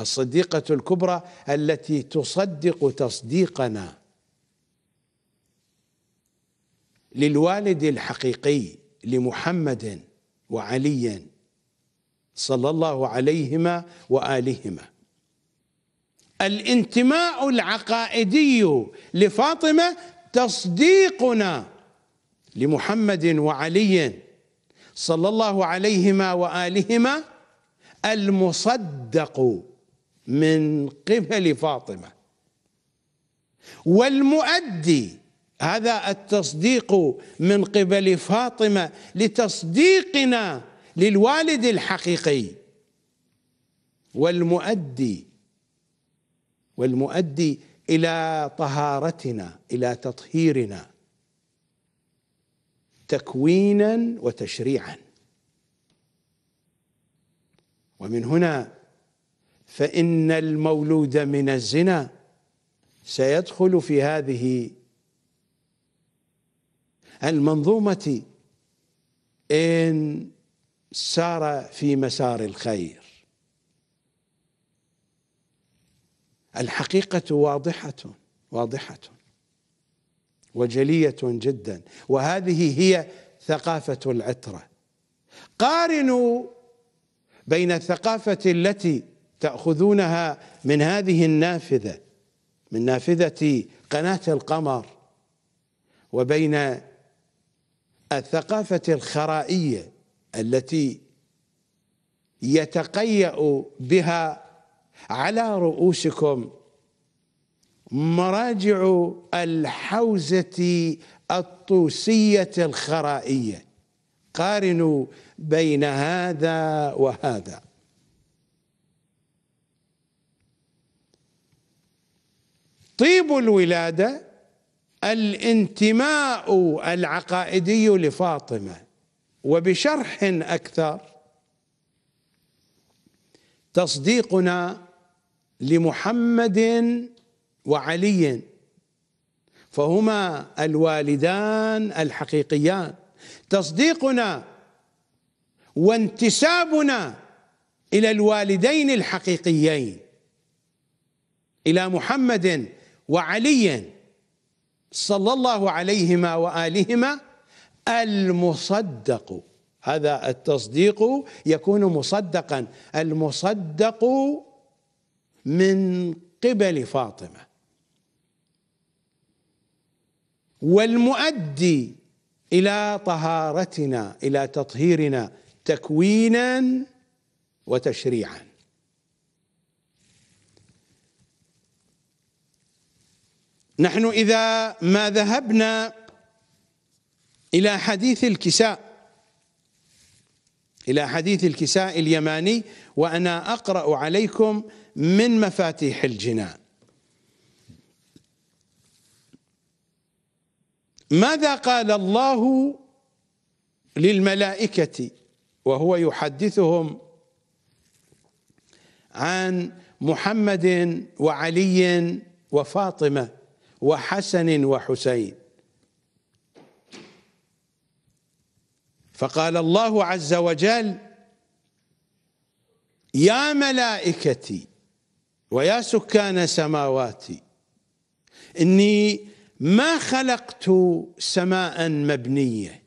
الصديقة الكبرى التي تصدق تصديقنا للوالد الحقيقي لمحمد وعلي صلى الله عليهما وآلهما الانتماء العقائدي لفاطمة تصديقنا لمحمد وعلي صلى الله عليهما وآلهما المصدق من قبل فاطمه والمؤدي هذا التصديق من قبل فاطمه لتصديقنا للوالد الحقيقي والمؤدي والمؤدي الى طهارتنا الى تطهيرنا تكوينا وتشريعا ومن هنا فإن المولود من الزنا سيدخل في هذه المنظومة إن سار في مسار الخير الحقيقة واضحة واضحة وجلية جدا وهذه هي ثقافة العترة قارنوا بين الثقافة التي تأخذونها من هذه النافذة من نافذة قناة القمر وبين الثقافة الخرائية التي يتقيأ بها على رؤوسكم مراجع الحوزة الطوسية الخرائية قارنوا بين هذا وهذا طيب الولاده الانتماء العقائدي لفاطمه وبشرح اكثر تصديقنا لمحمد وعلي فهما الوالدان الحقيقيان تصديقنا وانتسابنا الى الوالدين الحقيقيين الى محمد وعليا صلى الله عليهما والهما المصدق هذا التصديق يكون مصدقا المصدق من قبل فاطمه والمؤدي الى طهارتنا الى تطهيرنا تكوينا وتشريعا نحن إذا ما ذهبنا إلى حديث الكساء إلى حديث الكساء اليماني وأنا أقرأ عليكم من مفاتيح الجنان ماذا قال الله للملائكة وهو يحدثهم عن محمد وعلي وفاطمه وحسن وحسين فقال الله عز وجل يا ملائكتي ويا سكان سماواتي إني ما خلقت سماء مبنية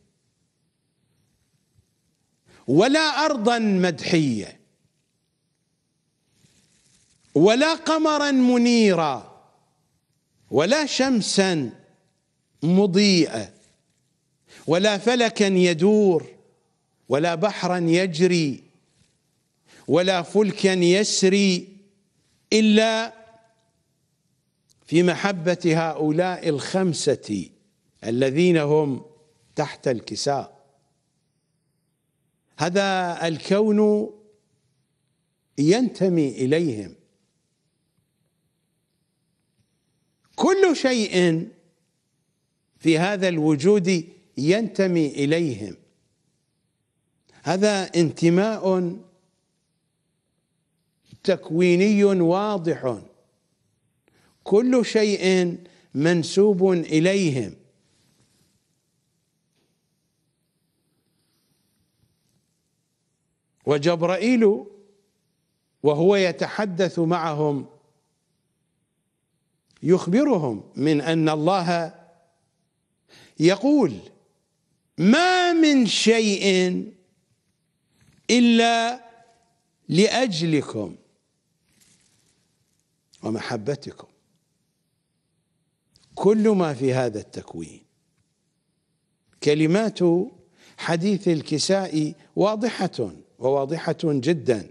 ولا أرضا مدحية ولا قمرا منيرا ولا شمسا مضيئه ولا فلكا يدور ولا بحرا يجري ولا فلكا يسري الا في محبه هؤلاء الخمسه الذين هم تحت الكساء هذا الكون ينتمي اليهم كل شيء في هذا الوجود ينتمي اليهم هذا انتماء تكويني واضح كل شيء منسوب اليهم وجبرائيل وهو يتحدث معهم يخبرهم من أن الله يقول ما من شيء إلا لأجلكم ومحبتكم كل ما في هذا التكوين كلمات حديث الكساء واضحة وواضحة جدا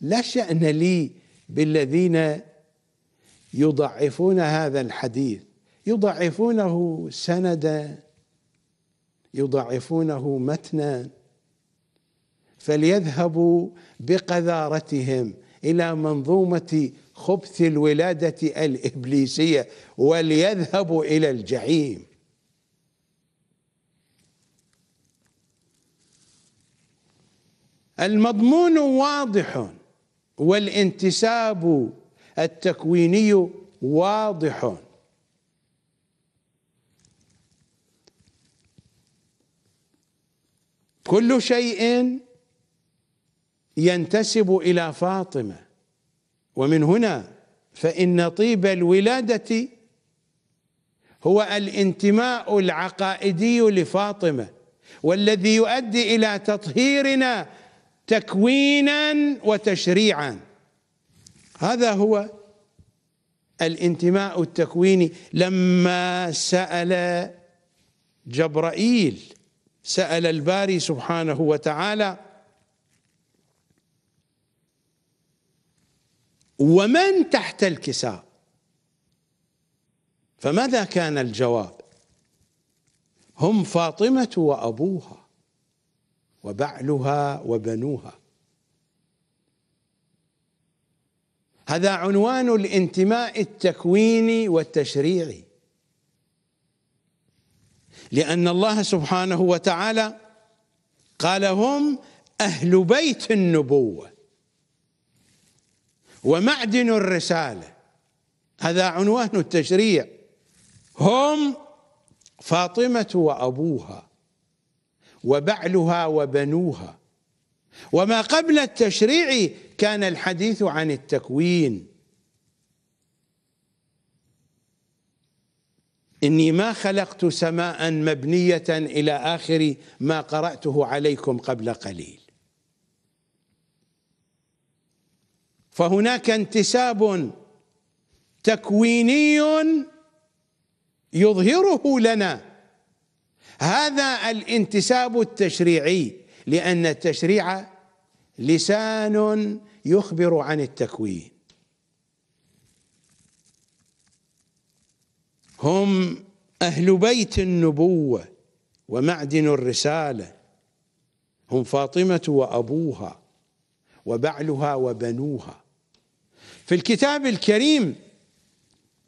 لا شأن لي بالذين يضعفون هذا الحديث يضعفونه سندا يضعفونه متنا فليذهبوا بقذارتهم الى منظومه خبث الولاده الابليسيه وليذهبوا الى الجحيم المضمون واضح والانتساب التكويني واضح كل شيء ينتسب الى فاطمه ومن هنا فان طيب الولاده هو الانتماء العقائدي لفاطمه والذي يؤدي الى تطهيرنا تكوينا وتشريعا هذا هو الانتماء التكويني لما سأل جبرائيل سأل الباري سبحانه وتعالى ومن تحت الكساء فماذا كان الجواب هم فاطمة وأبوها وبعلها وبنوها هذا عنوان الانتماء التكويني والتشريعي لأن الله سبحانه وتعالى قال هم أهل بيت النبوة ومعدن الرسالة هذا عنوان التشريع هم فاطمة وأبوها وبعلها وبنوها وما قبل التشريع كان الحديث عن التكوين اني ما خلقت سماء مبنيه الى اخر ما قراته عليكم قبل قليل فهناك انتساب تكويني يظهره لنا هذا الانتساب التشريعي لأن التشريع لسان يخبر عن التكوين هم أهل بيت النبوة ومعدن الرسالة هم فاطمة وأبوها وبعلها وبنوها في الكتاب الكريم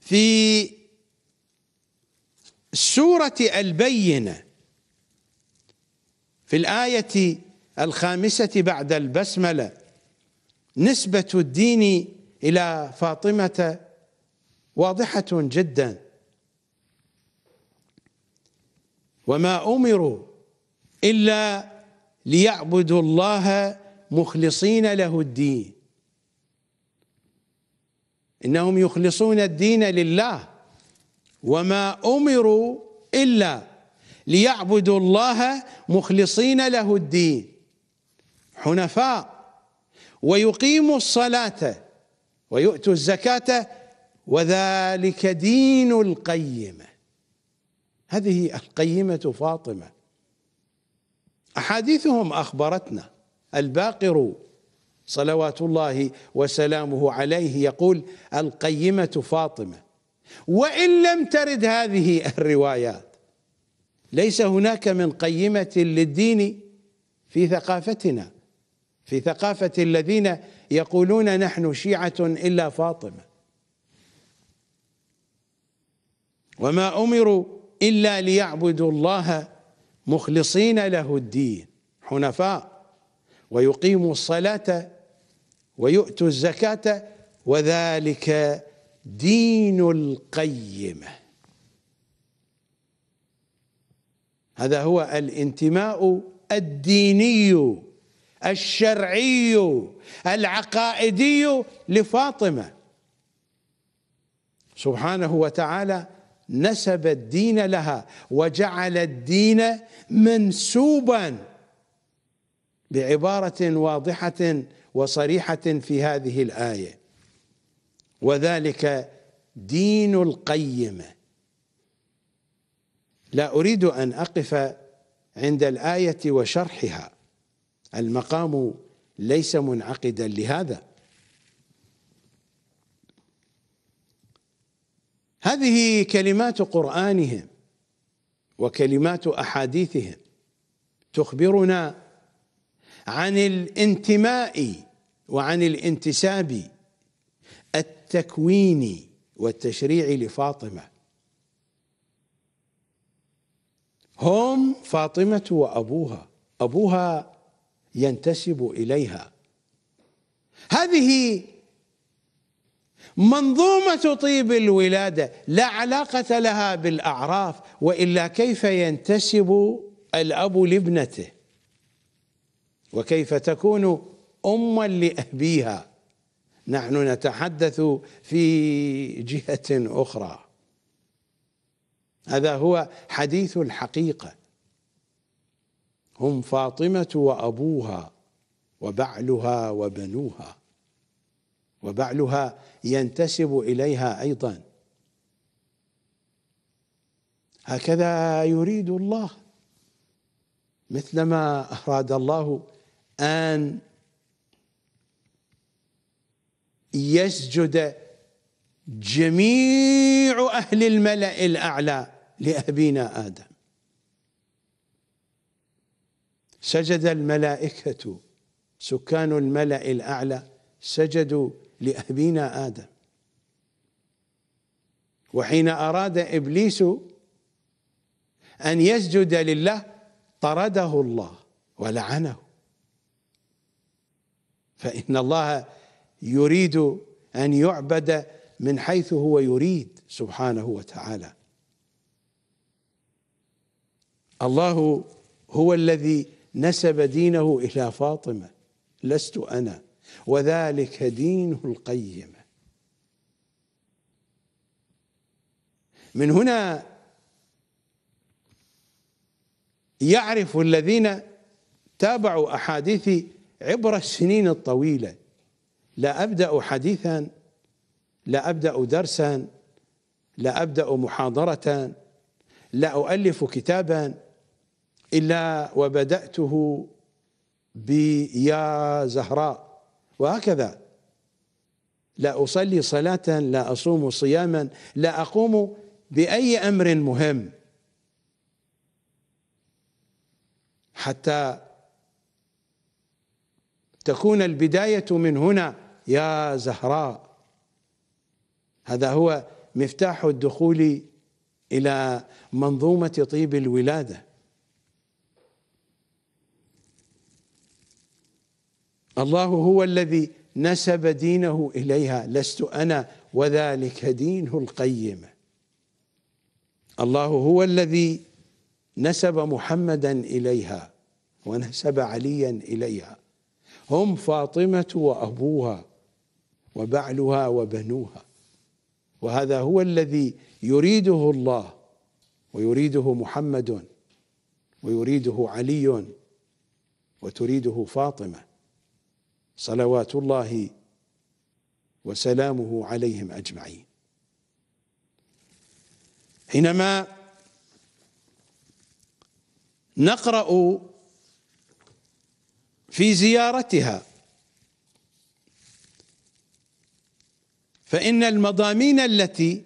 في سورة البينة في الآية الخامسة بعد البسملة نسبة الدين إلى فاطمة واضحة جدا وما أمروا إلا ليعبدوا الله مخلصين له الدين إنهم يخلصون الدين لله وما أمروا إلا ليعبدوا الله مخلصين له الدين حنفاء ويقيموا الصلاة ويؤتوا الزكاة وذلك دين القيمة هذه القيمة فاطمة أحاديثهم أخبرتنا الباقر صلوات الله وسلامه عليه يقول القيمة فاطمة وإن لم ترد هذه الروايات ليس هناك من قيمة للدين في ثقافتنا في ثقافة الذين يقولون نحن شيعة إلا فاطمة وما أمروا إلا ليعبدوا الله مخلصين له الدين حنفاء ويقيموا الصلاة ويؤتوا الزكاة وذلك دين القيمه هذا هو الانتماء الديني الشرعي العقائدي لفاطمه سبحانه وتعالى نسب الدين لها وجعل الدين منسوبا بعباره واضحه وصريحه في هذه الايه وذلك دين القيمه لا اريد ان اقف عند الايه وشرحها المقام ليس منعقدا لهذا هذه كلمات قرانهم وكلمات احاديثهم تخبرنا عن الانتماء وعن الانتساب التكويني والتشريعي لفاطمه هم فاطمة وأبوها أبوها ينتسب إليها هذه منظومة طيب الولادة لا علاقة لها بالأعراف وإلا كيف ينتسب الأب لابنته وكيف تكون أما لأبيها نحن نتحدث في جهة أخرى هذا هو حديث الحقيقة هم فاطمة وأبوها وبعلها وبنوها وبعلها ينتسب إليها أيضا هكذا يريد الله مثلما أراد الله أن يسجد جميع أهل الملأ الأعلى لأبينا آدم سجد الملائكة سكان الملأ الأعلى سجدوا لأبينا آدم وحين أراد إبليس أن يسجد لله طرده الله ولعنه فإن الله يريد أن يعبد من حيث هو يريد سبحانه وتعالى الله هو الذي نسب دينه إلى فاطمة لست أنا وذلك دينه القيم من هنا يعرف الذين تابعوا أحاديثي عبر السنين الطويلة لا أبدأ حديثا لا أبدأ درسا لا أبدأ محاضرة لا أؤلف كتابا إلا وبدأته بيا زهراء وهكذا لا أصلي صلاة لا أصوم صياما لا أقوم بأي أمر مهم حتى تكون البداية من هنا يا زهراء هذا هو مفتاح الدخول إلى منظومة طيب الولادة الله هو الذي نسب دينه إليها لست أنا وذلك دينه القيم الله هو الذي نسب محمدا إليها ونسب عليا إليها هم فاطمة وأبوها وبعلها وبنوها وهذا هو الذي يريده الله ويريده محمد ويريده علي وتريده فاطمه صلوات الله وسلامه عليهم اجمعين حينما نقرا في زيارتها فان المضامين التي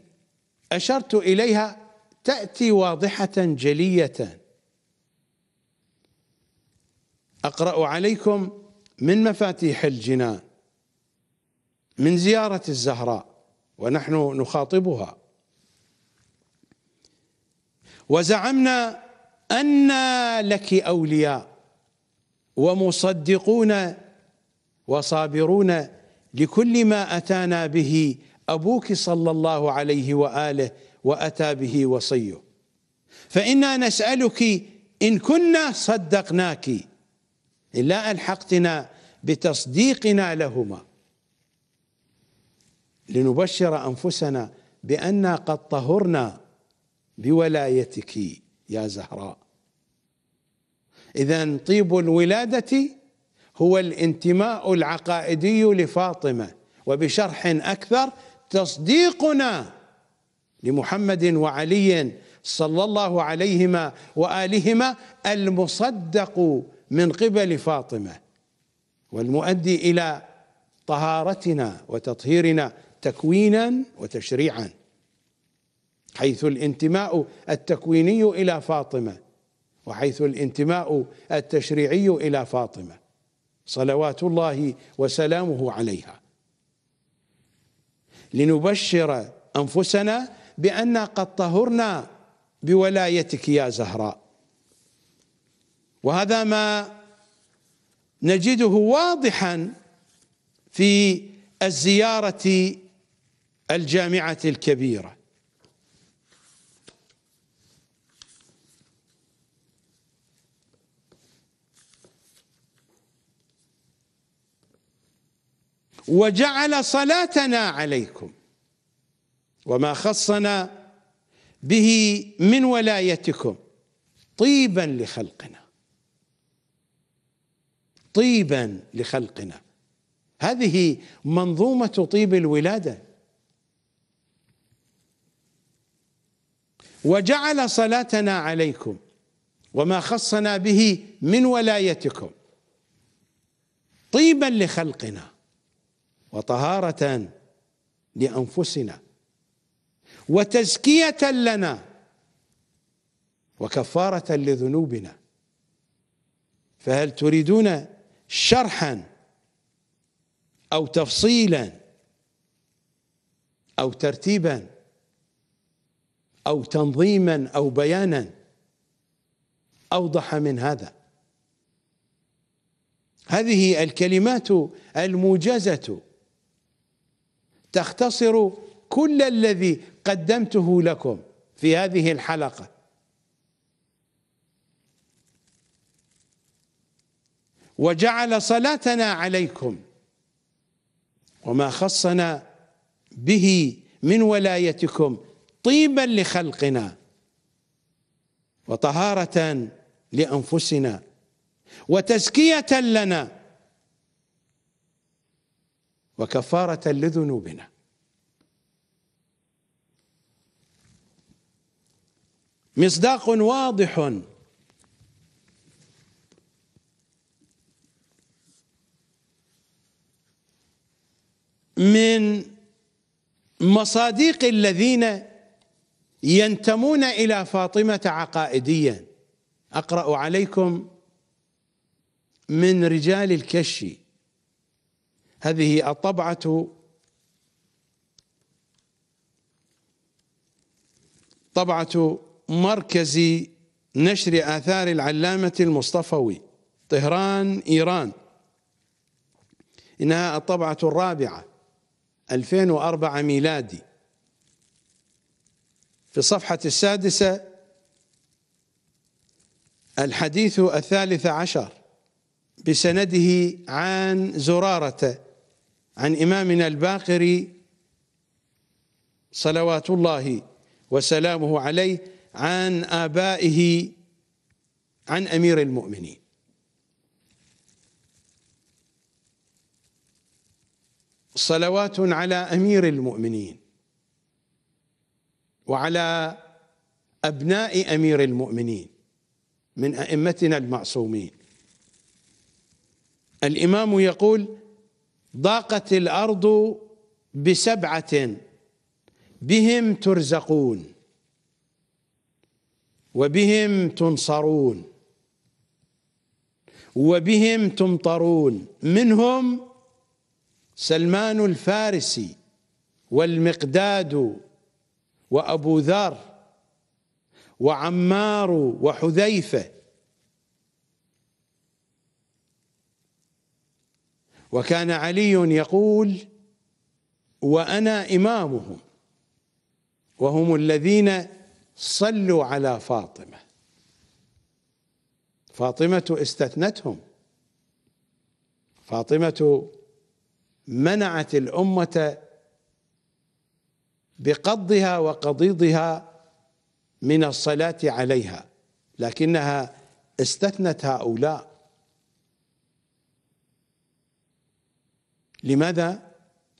اشرت اليها تاتي واضحه جليه اقرا عليكم من مفاتيح الجنان من زيارة الزهراء ونحن نخاطبها وزعمنا أن لك أولياء ومصدقون وصابرون لكل ما أتانا به أبوك صلى الله عليه وآله وأتى به وصيه فإنا نسألك إن كنا صدقناك إلا ألحقتنا بتصديقنا لهما لنبشر انفسنا بانا قد طهرنا بولايتك يا زهراء اذا طيب الولاده هو الانتماء العقائدي لفاطمه وبشرح اكثر تصديقنا لمحمد وعلي صلى الله عليهما والهما المصدق من قبل فاطمه والمؤدي الى طهارتنا وتطهيرنا تكوينا وتشريعا حيث الانتماء التكويني الى فاطمه وحيث الانتماء التشريعي الى فاطمه صلوات الله وسلامه عليها لنبشر انفسنا بان قد طهرنا بولايتك يا زهراء وهذا ما نجده واضحا في الزيارة الجامعة الكبيرة وجعل صلاتنا عليكم وما خصنا به من ولايتكم طيبا لخلقنا طيبا لخلقنا هذه منظومه طيب الولاده وجعل صلاتنا عليكم وما خصنا به من ولايتكم طيبا لخلقنا وطهاره لانفسنا وتزكيه لنا وكفاره لذنوبنا فهل تريدون شرحا او تفصيلا او ترتيبا او تنظيما او بيانا اوضح من هذا هذه الكلمات الموجزه تختصر كل الذي قدمته لكم في هذه الحلقه وجعل صلاتنا عليكم وما خصنا به من ولايتكم طيبا لخلقنا وطهارة لأنفسنا وتزكية لنا وكفارة لذنوبنا مصداق واضح من مصادق الذين ينتمون الى فاطمه عقائديا اقرا عليكم من رجال الكشي هذه الطبعه طبعه مركز نشر اثار العلامه المصطفوي طهران ايران انها الطبعه الرابعه 2004 ميلادي في الصفحة السادسة الحديث الثالث عشر بسنده عن زرارة عن إمامنا الباقري صلوات الله وسلامه عليه عن آبائه عن أمير المؤمنين صلوات على امير المؤمنين وعلى ابناء امير المؤمنين من ائمتنا المعصومين الامام يقول ضاقت الارض بسبعه بهم ترزقون وبهم تنصرون وبهم تمطرون منهم سلمان الفارسي والمقداد وأبو ذر وعمار وحذيفة وكان علي يقول وأنا إمامهم وهم الذين صلوا على فاطمة فاطمة استثنتهم فاطمة منعت الامه بقضها وقضيضها من الصلاه عليها لكنها استثنت هؤلاء لماذا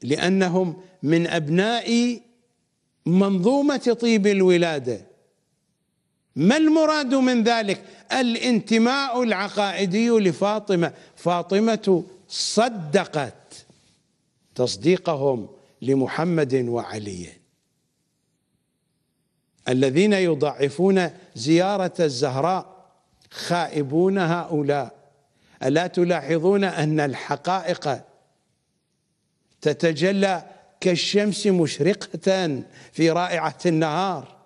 لانهم من ابناء منظومه طيب الولاده ما المراد من ذلك الانتماء العقائدي لفاطمه فاطمه صدقت تصديقهم لمحمد وعلي الذين يضعفون زيارة الزهراء خائبون هؤلاء ألا تلاحظون أن الحقائق تتجلى كالشمس مشرقة في رائعة النهار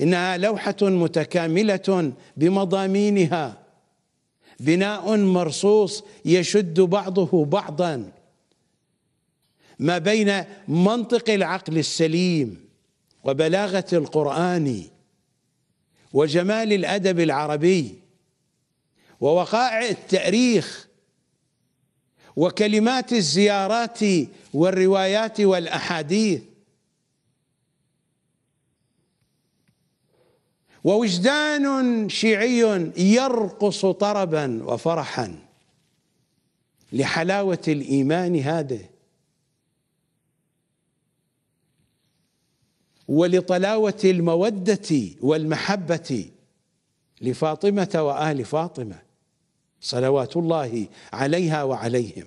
إنها لوحة متكاملة بمضامينها بناء مرصوص يشد بعضه بعضا ما بين منطق العقل السليم وبلاغة القرآن وجمال الأدب العربي ووقائع التاريخ وكلمات الزيارات والروايات والأحاديث ووجدان شيعي يرقص طربا وفرحا لحلاوة الإيمان هذه ولطلاوة المودة والمحبة لفاطمة وآل فاطمة صلوات الله عليها وعليهم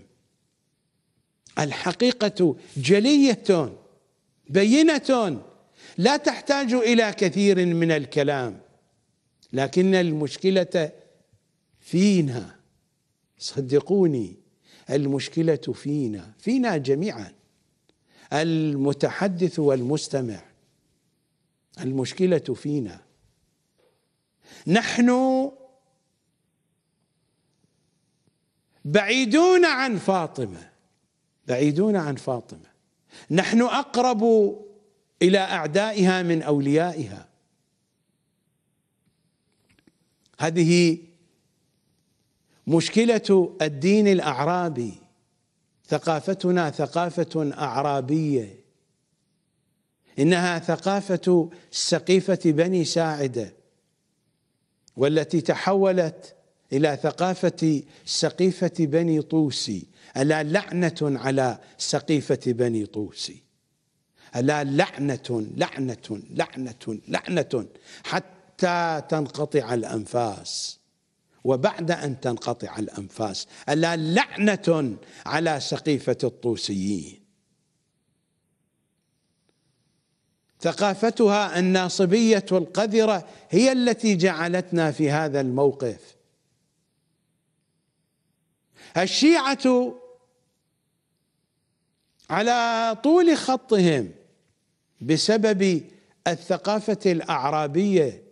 الحقيقة جلية بينة لا تحتاج إلى كثير من الكلام لكن المشكلة فينا صدقوني المشكلة فينا فينا جميعا المتحدث والمستمع المشكلة فينا نحن بعيدون عن فاطمة بعيدون عن فاطمة نحن أقرب إلى أعدائها من أوليائها هذه مشكلة الدين الأعرابي ثقافتنا ثقافة أعرابية إنها ثقافة سقيفة بني ساعدة والتي تحولت إلى ثقافة سقيفة بني طوسي ألا لعنة على سقيفة بني طوسي ألا لعنة لعنة لعنة لعنة حتى تنقطع الأنفاس وبعد أن تنقطع الأنفاس ألا لعنة على سقيفة الطوسيين ثقافتها الناصبيه القذره هي التي جعلتنا في هذا الموقف الشيعه على طول خطهم بسبب الثقافه الاعرابيه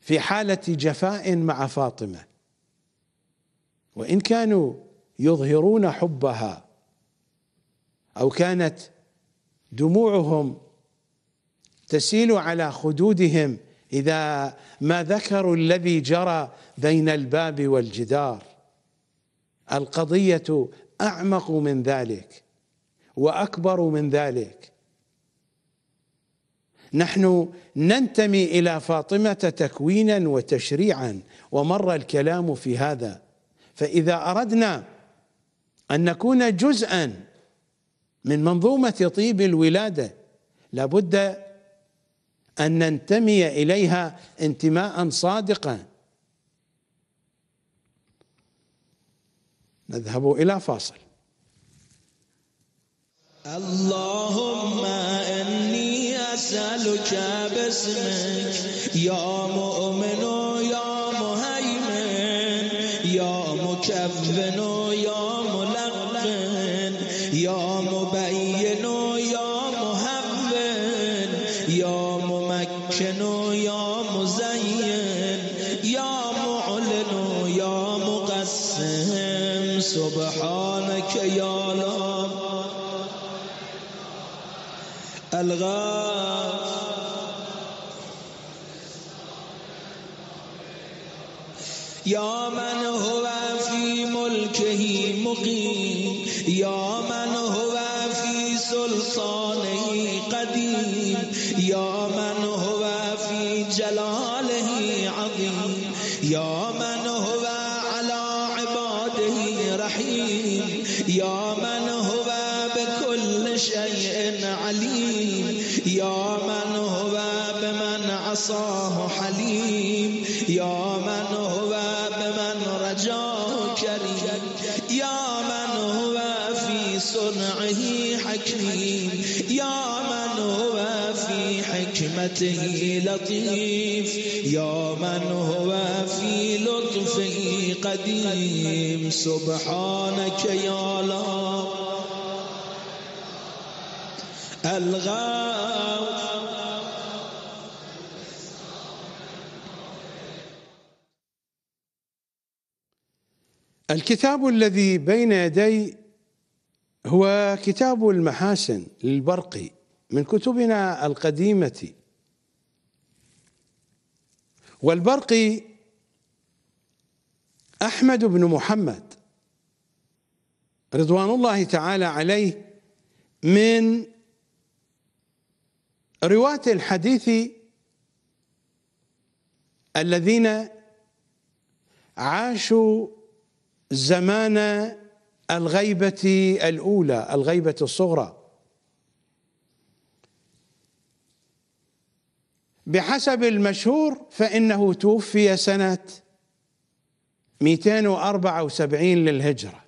في حاله جفاء مع فاطمه وان كانوا يظهرون حبها أو كانت دموعهم تسيل على خدودهم إذا ما ذكروا الذي جرى بين الباب والجدار القضية أعمق من ذلك وأكبر من ذلك نحن ننتمي إلى فاطمة تكوينا وتشريعا ومر الكلام في هذا فإذا أردنا أن نكون جزءا من منظومة طيب الولادة لابد أن ننتمي إليها انتماء صادقا نذهب إلى فاصل اللهم إني أسألك باسمك يا مؤمن يا مهيمن يا مكفن سبحانك يا لا الغاو الكتاب الذي بين يدي هو كتاب المحاسن للبرقي من كتبنا القديمه والبرقي أحمد بن محمد رضوان الله تعالى عليه من رواة الحديث الذين عاشوا زمان الغيبة الأولى الغيبة الصغرى بحسب المشهور فإنه توفي سنة 274 للهجرة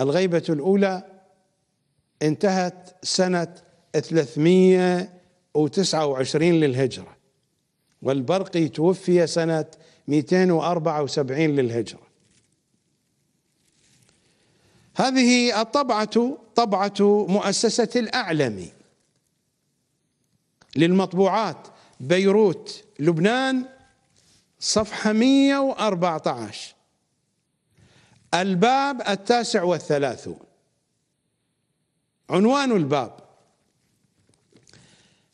الغيبة الأولى انتهت سنة 329 للهجرة والبرقي توفي سنة 274 للهجرة هذه الطبعة طبعة مؤسسة الأعلم للمطبوعات بيروت لبنان صفحة 114 الباب التاسع والثلاثون عنوان الباب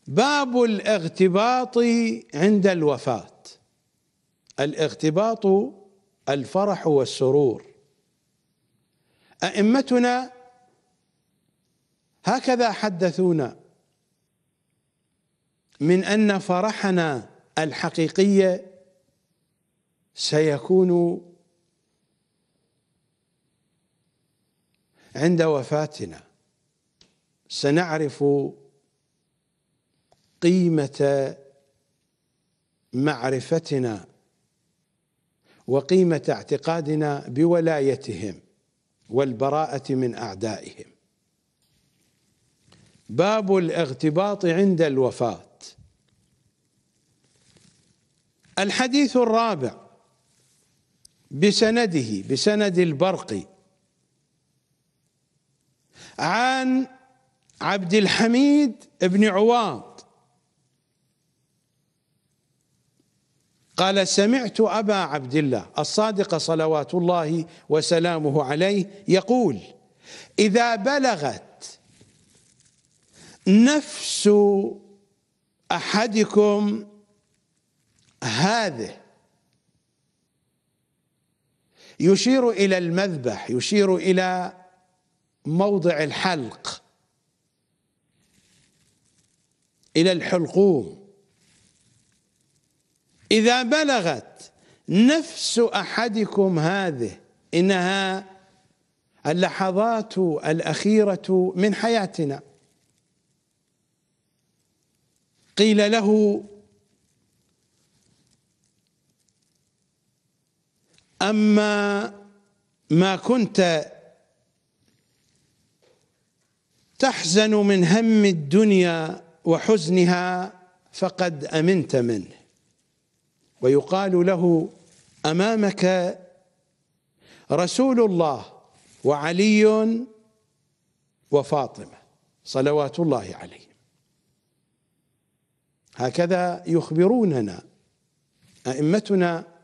باب الاغتباط عند الوفاة الاغتباط الفرح والسرور أئمتنا هكذا حدثونا من أن فرحنا الحقيقية سيكون عند وفاتنا سنعرف قيمة معرفتنا وقيمة اعتقادنا بولايتهم والبراءة من أعدائهم باب الاغتباط عند الوفاة الحديث الرابع بسنده بسند البرقي عن عبد الحميد بن عواض قال سمعت أبا عبد الله الصادق صلوات الله وسلامه عليه يقول إذا بلغت نفس أحدكم هذه يشير الى المذبح يشير الى موضع الحلق الى الحلقوم اذا بلغت نفس احدكم هذه انها اللحظات الاخيره من حياتنا قيل له أما ما كنت تحزن من هم الدنيا وحزنها فقد امنت منه ويقال له امامك رسول الله وعلي وفاطمه صلوات الله عليهم هكذا يخبروننا ائمتنا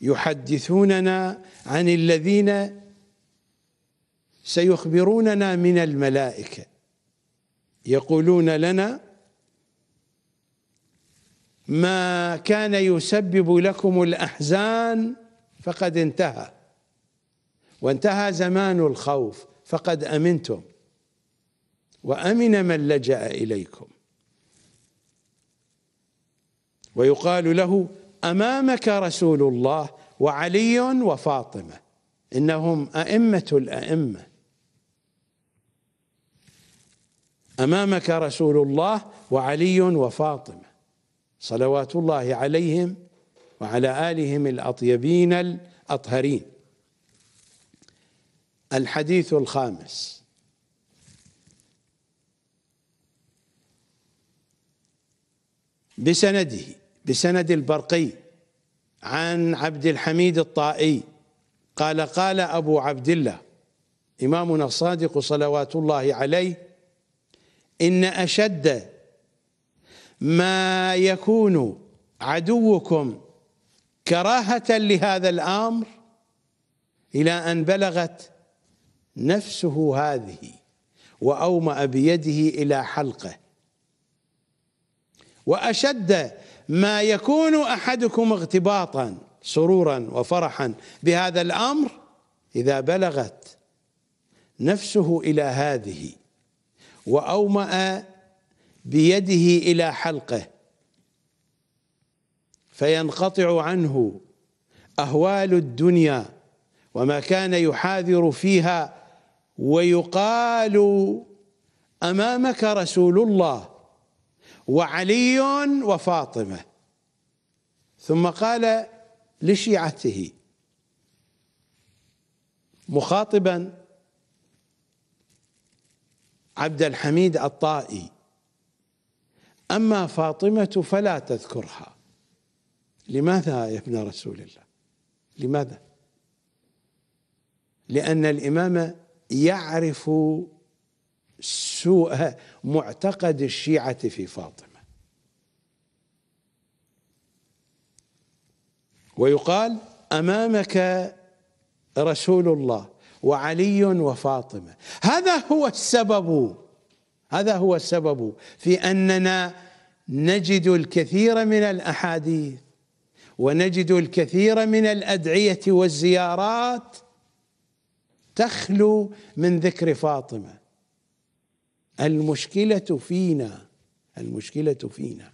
يحدثوننا عن الذين سيخبروننا من الملائكة يقولون لنا ما كان يسبب لكم الأحزان فقد انتهى وانتهى زمان الخوف فقد أمنتم وأمن من لجأ إليكم ويقال له امامك رسول الله وعلي وفاطمه انهم ائمه الائمه امامك رسول الله وعلي وفاطمه صلوات الله عليهم وعلى الهم الاطيبين الاطهرين الحديث الخامس بسنده بسند البرقي عن عبد الحميد الطائي قال قال أبو عبد الله إمامنا الصادق صلوات الله عليه إن أشد ما يكون عدوكم كراهة لهذا الأمر إلى أن بلغت نفسه هذه وأومأ بيده إلى حلقه وأشد ما يكون احدكم اغتباطا سرورا وفرحا بهذا الامر اذا بلغت نفسه الى هذه واومأ بيده الى حلقه فينقطع عنه اهوال الدنيا وما كان يحاذر فيها ويقال امامك رسول الله وعلي وفاطمه ثم قال لشيعته مخاطبا عبد الحميد الطائي اما فاطمه فلا تذكرها لماذا يا ابن رسول الله لماذا لان الامام يعرف سوء معتقد الشيعة في فاطمة ويقال أمامك رسول الله وعلي وفاطمة هذا هو السبب هذا هو السبب في أننا نجد الكثير من الأحاديث ونجد الكثير من الأدعية والزيارات تخلو من ذكر فاطمة المشكلة فينا المشكلة فينا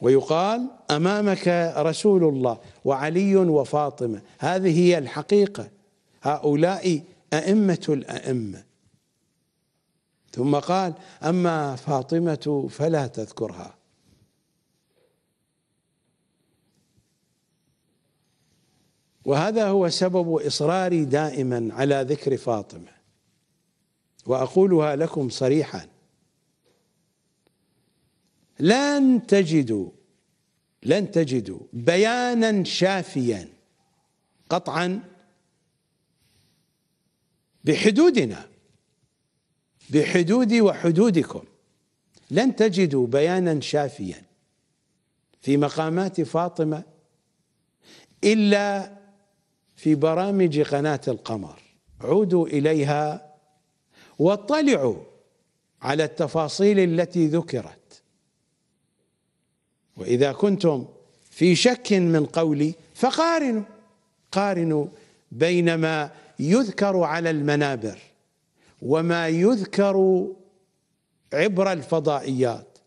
ويقال أمامك رسول الله وعلي وفاطمة هذه هي الحقيقة هؤلاء أئمة الأئمة ثم قال أما فاطمة فلا تذكرها وهذا هو سبب إصراري دائما على ذكر فاطمة واقولها لكم صريحا لن تجدوا لن تجدوا بيانا شافيا قطعا بحدودنا بحدودي وحدودكم لن تجدوا بيانا شافيا في مقامات فاطمه الا في برامج قناه القمر عودوا اليها واطلعوا على التفاصيل التي ذكرت واذا كنتم في شك من قولي فقارنوا قارنوا بين ما يذكر على المنابر وما يذكر عبر الفضائيات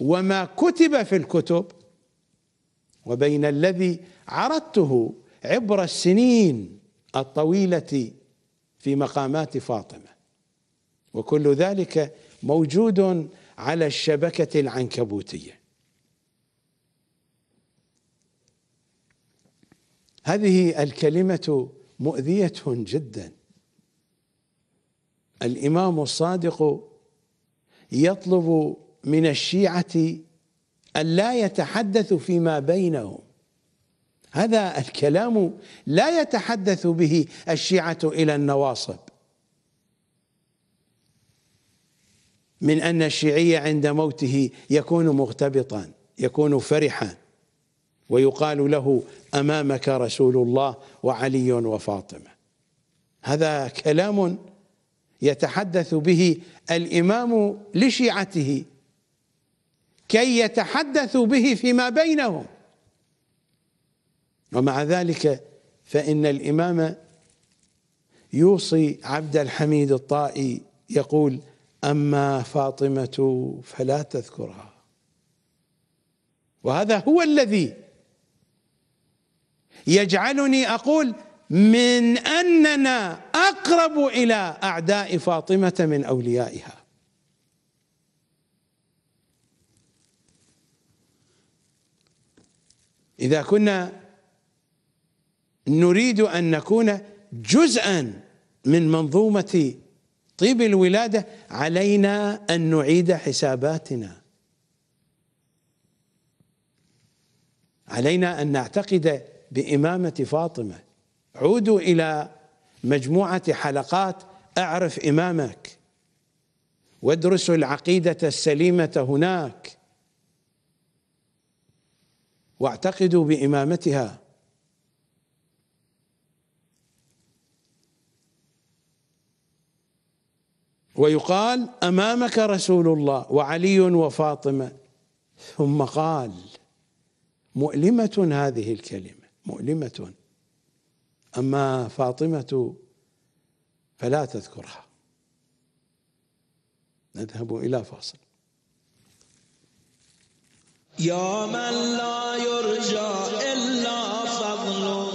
وما كتب في الكتب وبين الذي عرضته عبر السنين الطويله في مقامات فاطمه وكل ذلك موجود على الشبكة العنكبوتية هذه الكلمة مؤذية جدا الإمام الصادق يطلب من الشيعة أن لا يتحدث فيما بينهم هذا الكلام لا يتحدث به الشيعة إلى النواصب من أن الشيعي عند موته يكون مغتبطا يكون فرحا ويقال له أمامك رسول الله وعلي وفاطمة هذا كلام يتحدث به الإمام لشيعته كي يتحدثوا به فيما بينهم ومع ذلك فإن الإمام يوصي عبد الحميد الطائي يقول أما فاطمة فلا تذكرها وهذا هو الذي يجعلني أقول من أننا أقرب إلى أعداء فاطمة من أوليائها إذا كنا نريد أن نكون جزءا من منظومة طيب الولادة علينا أن نعيد حساباتنا علينا أن نعتقد بإمامة فاطمة عودوا إلى مجموعة حلقات أعرف إمامك وادرسوا العقيدة السليمة هناك واعتقدوا بإمامتها ويقال امامك رسول الله وعلي وفاطمه ثم قال مؤلمه هذه الكلمه مؤلمه اما فاطمه فلا تذكرها نذهب الى فاصل يا من لا يرجى الا فضله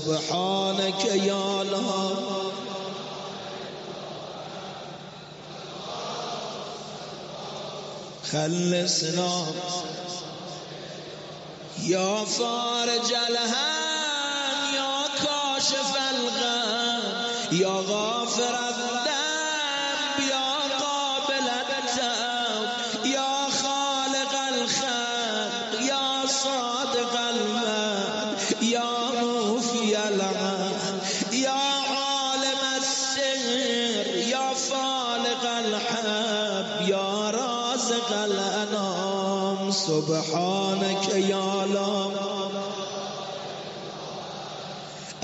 سبحانك يا الله خلصنا يا فارج الهم يا كاشف الغم يا غافر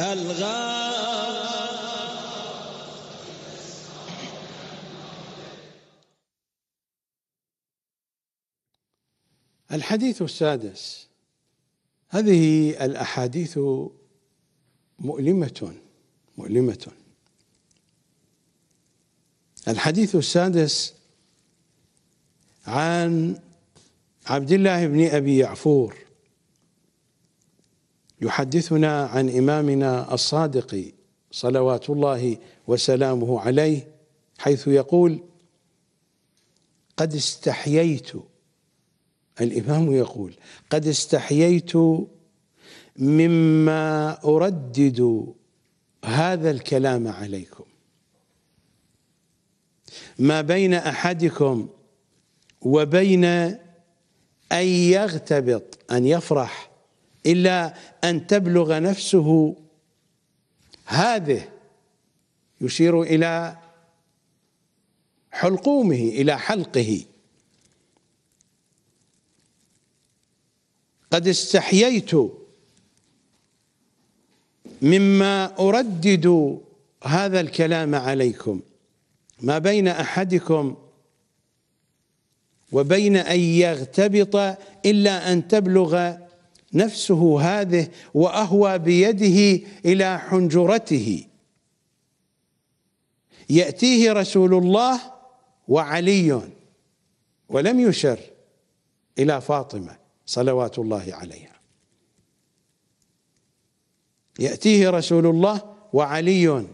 الغار الحديث السادس هذه الأحاديث مؤلمة مؤلمة الحديث السادس عن عبد الله بن أبي يعفور يحدثنا عن إمامنا الصادق صلوات الله وسلامه عليه حيث يقول قد استحييت الإمام يقول قد استحييت مما أردد هذا الكلام عليكم ما بين أحدكم وبين أن يغتبط أن يفرح إلا أن تبلغ نفسه هذه يشير إلى حلقومه إلى حلقه قد استحييت مما أردد هذا الكلام عليكم ما بين أحدكم وبين أن يغتبط إلا أن تبلغ نفسه هذه واهوى بيده الى حنجرته ياتيه رسول الله وعلي ولم يشر الى فاطمه صلوات الله عليها ياتيه رسول الله وعلي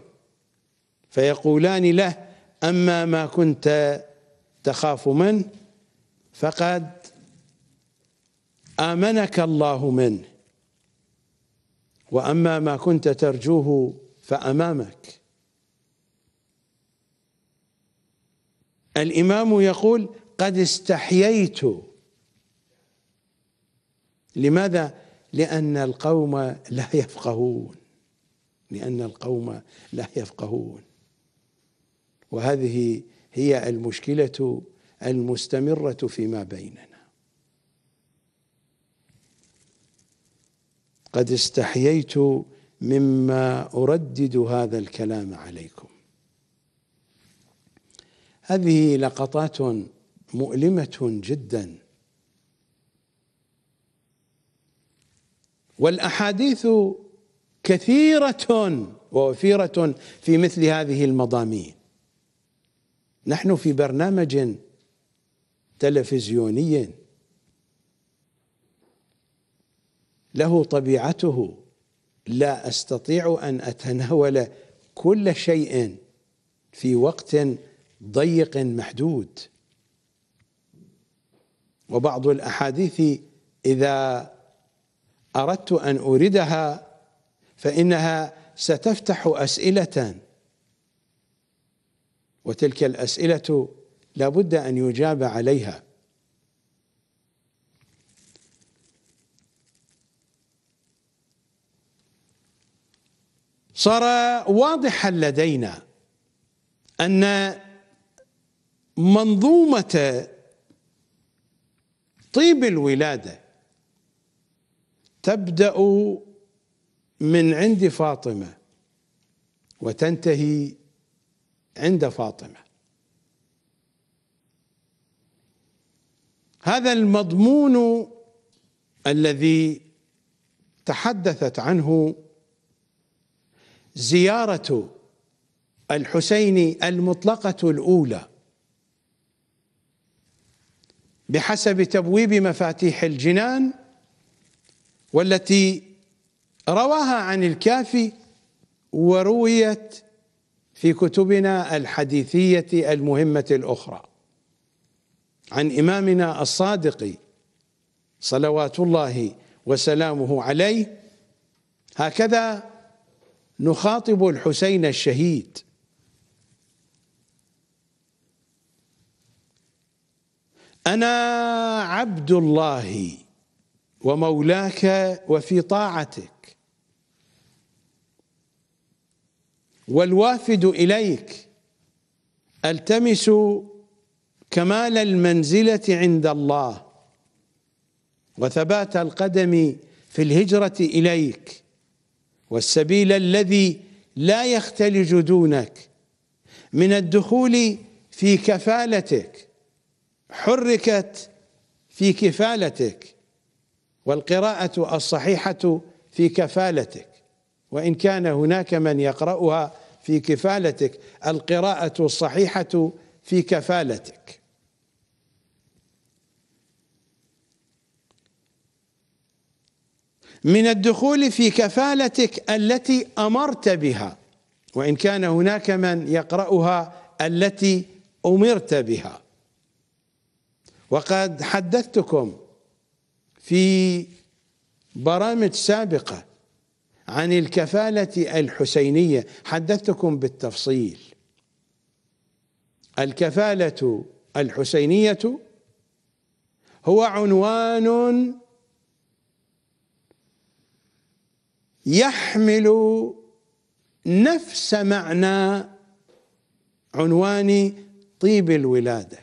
فيقولان له اما ما كنت تخاف منه فقد امنك الله منه واما ما كنت ترجوه فامامك الامام يقول قد استحييت لماذا لان القوم لا يفقهون لان القوم لا يفقهون وهذه هي المشكله المستمره فيما بيننا قد استحييت مما اردد هذا الكلام عليكم هذه لقطات مؤلمه جدا والاحاديث كثيره ووفيره في مثل هذه المضامين نحن في برنامج تلفزيوني له طبيعته لا استطيع ان اتناول كل شيء في وقت ضيق محدود وبعض الاحاديث اذا اردت ان اوردها فانها ستفتح اسئله وتلك الاسئله لابد ان يجاب عليها صار واضحا لدينا ان منظومه طيب الولاده تبدا من عند فاطمه وتنتهي عند فاطمه هذا المضمون الذي تحدثت عنه زيارة الحسين المطلقة الأولى بحسب تبويب مفاتيح الجنان والتي رواها عن الكافي ورويت في كتبنا الحديثية المهمة الأخرى عن إمامنا الصادق صلوات الله وسلامه عليه هكذا نخاطب الحسين الشهيد انا عبد الله ومولاك وفي طاعتك والوافد اليك التمس كمال المنزله عند الله وثبات القدم في الهجره اليك والسبيل الذي لا يختلج دونك من الدخول في كفالتك حركت في كفالتك والقراءة الصحيحة في كفالتك وإن كان هناك من يقرأها في كفالتك القراءة الصحيحة في كفالتك من الدخول في كفالتك التي امرت بها وان كان هناك من يقراها التي امرت بها وقد حدثتكم في برامج سابقه عن الكفاله الحسينيه حدثتكم بالتفصيل الكفاله الحسينيه هو عنوان يحمل نفس معنى عنوان طيب الولاده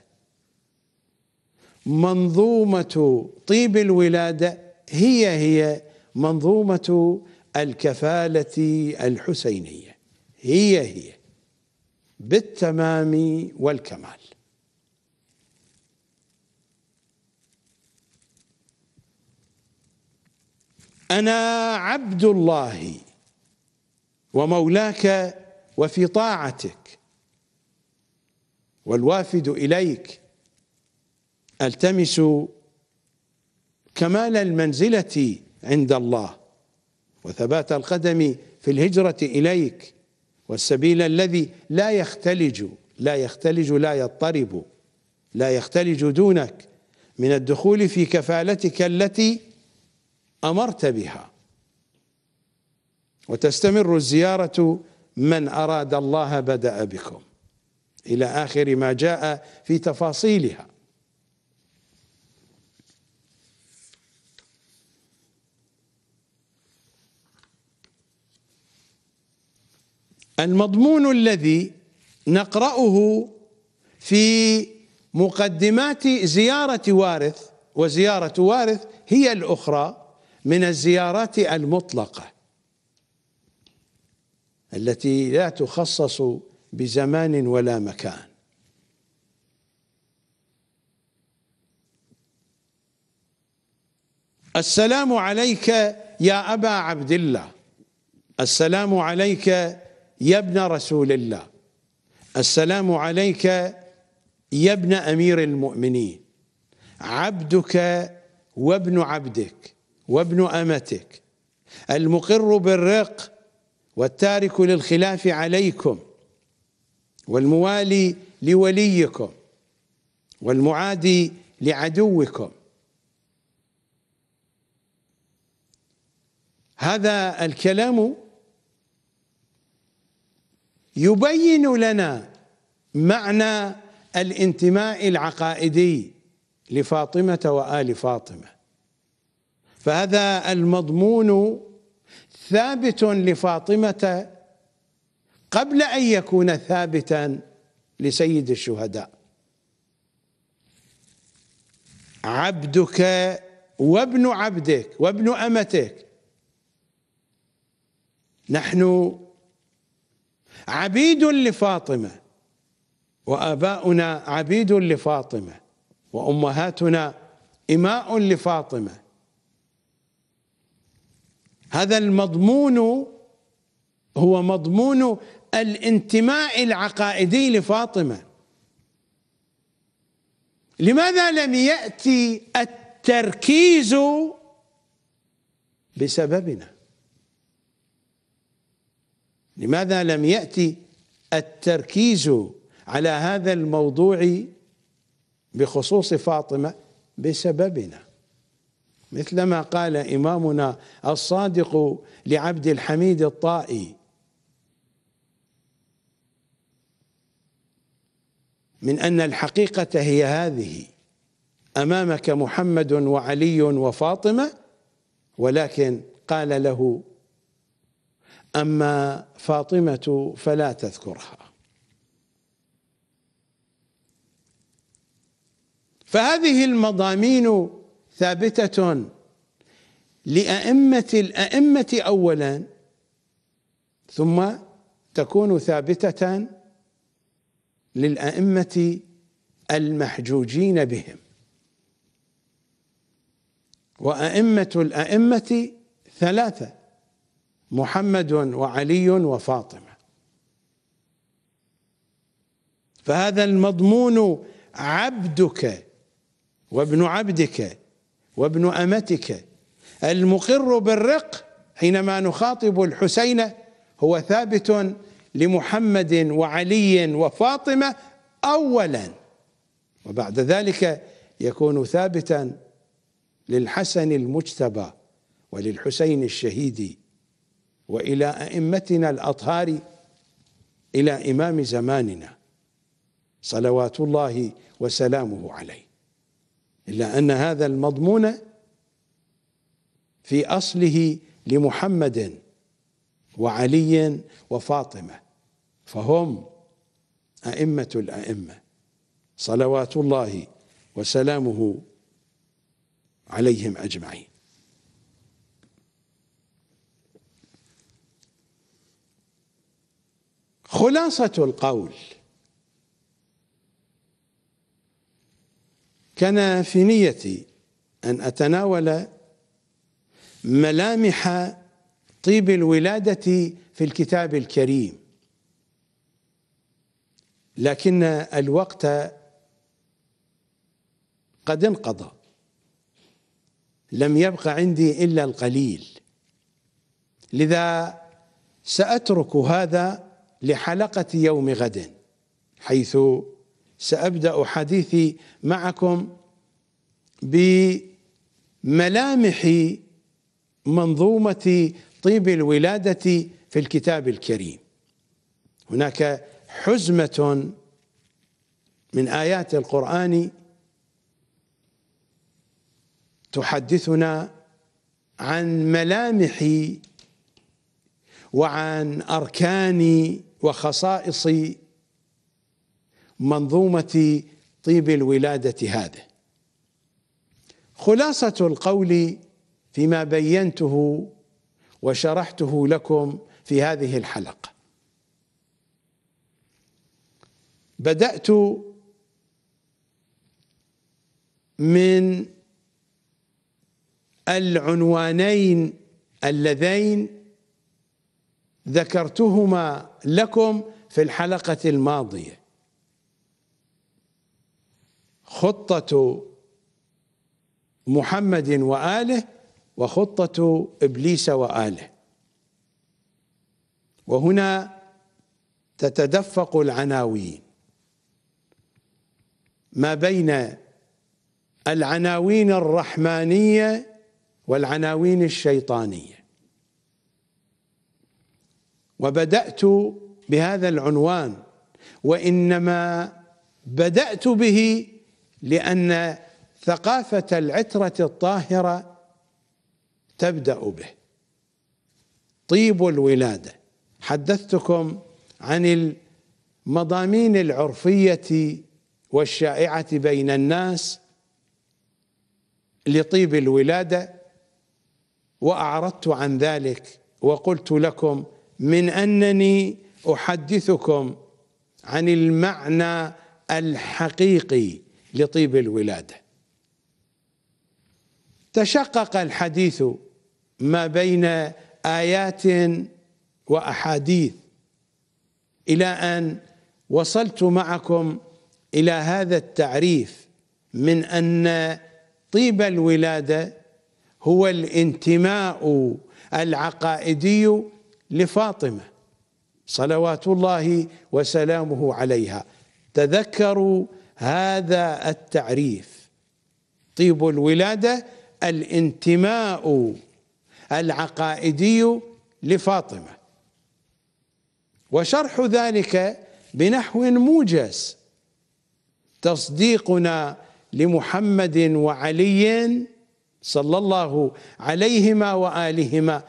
منظومه طيب الولاده هي هي منظومه الكفاله الحسينيه هي هي بالتمام والكمال أنا عبد الله ومولاك وفي طاعتك والوافد إليك ألتمس كمال المنزلة عند الله وثبات القدم في الهجرة إليك والسبيل الذي لا يختلج لا يختلج لا يضطرب لا يختلج دونك من الدخول في كفالتك التي امرت بها وتستمر الزياره من اراد الله بدا بكم الى اخر ما جاء في تفاصيلها المضمون الذي نقرأه في مقدمات زيارة وارث وزيارة وارث هي الأخرى من الزيارات المطلقه التي لا تخصص بزمان ولا مكان السلام عليك يا ابا عبد الله السلام عليك يا ابن رسول الله السلام عليك يا ابن امير المؤمنين عبدك وابن عبدك وابن امتك المقر بالرق والتارك للخلاف عليكم والموالي لوليكم والمعادي لعدوكم هذا الكلام يبين لنا معنى الانتماء العقائدي لفاطمه وال فاطمه فهذا المضمون ثابت لفاطمه قبل ان يكون ثابتا لسيد الشهداء عبدك وابن عبدك وابن امتك نحن عبيد لفاطمه واباؤنا عبيد لفاطمه وامهاتنا اماء لفاطمه هذا المضمون هو مضمون الانتماء العقائدي لفاطمه لماذا لم ياتي التركيز بسببنا لماذا لم ياتي التركيز على هذا الموضوع بخصوص فاطمه بسببنا مثلما قال إمامنا الصادق لعبد الحميد الطائي من أن الحقيقة هي هذه أمامك محمد وعلي وفاطمة ولكن قال له أما فاطمة فلا تذكرها فهذه المضامين ثابتة لأئمة الأئمة أولا ثم تكون ثابتة للأئمة المحجوجين بهم وأئمة الأئمة ثلاثة محمد وعلي وفاطمة فهذا المضمون عبدك وابن عبدك وابن امتك المقر بالرق حينما نخاطب الحسين هو ثابت لمحمد وعلي وفاطمه اولا وبعد ذلك يكون ثابتا للحسن المجتبى وللحسين الشهيد والى ائمتنا الاطهار الى امام زماننا صلوات الله وسلامه عليه إلا أن هذا المضمون في أصله لمحمد وعلي وفاطمة فهم أئمة الأئمة صلوات الله وسلامه عليهم أجمعين خلاصة القول كان في نيتي أن أتناول ملامح طيب الولادة في الكتاب الكريم لكن الوقت قد انقضى لم يبق عندي إلا القليل لذا سأترك هذا لحلقة يوم غد حيث سأبدأ حديثي معكم بملامح منظومة طيب الولادة في الكتاب الكريم هناك حزمة من آيات القرآن تحدثنا عن ملامح وعن أركان وخصائص منظومة طيب الولادة هذه خلاصة القول فيما بينته وشرحته لكم في هذه الحلقة بدأت من العنوانين اللذين ذكرتهما لكم في الحلقة الماضية خطة محمد وآله وخطة إبليس وآله وهنا تتدفق العناوين ما بين العناوين الرحمانيه والعناوين الشيطانيه وبدات بهذا العنوان وانما بدات به لأن ثقافة العترة الطاهرة تبدأ به طيب الولادة حدثتكم عن المضامين العرفية والشائعة بين الناس لطيب الولادة وأعرضت عن ذلك وقلت لكم من أنني أحدثكم عن المعنى الحقيقي لطيب الولاده تشقق الحديث ما بين ايات واحاديث الى ان وصلت معكم الى هذا التعريف من ان طيب الولاده هو الانتماء العقائدي لفاطمه صلوات الله وسلامه عليها تذكروا هذا التعريف طيب الولاده الانتماء العقائدي لفاطمه وشرح ذلك بنحو موجز تصديقنا لمحمد وعلي صلى الله عليهما والهما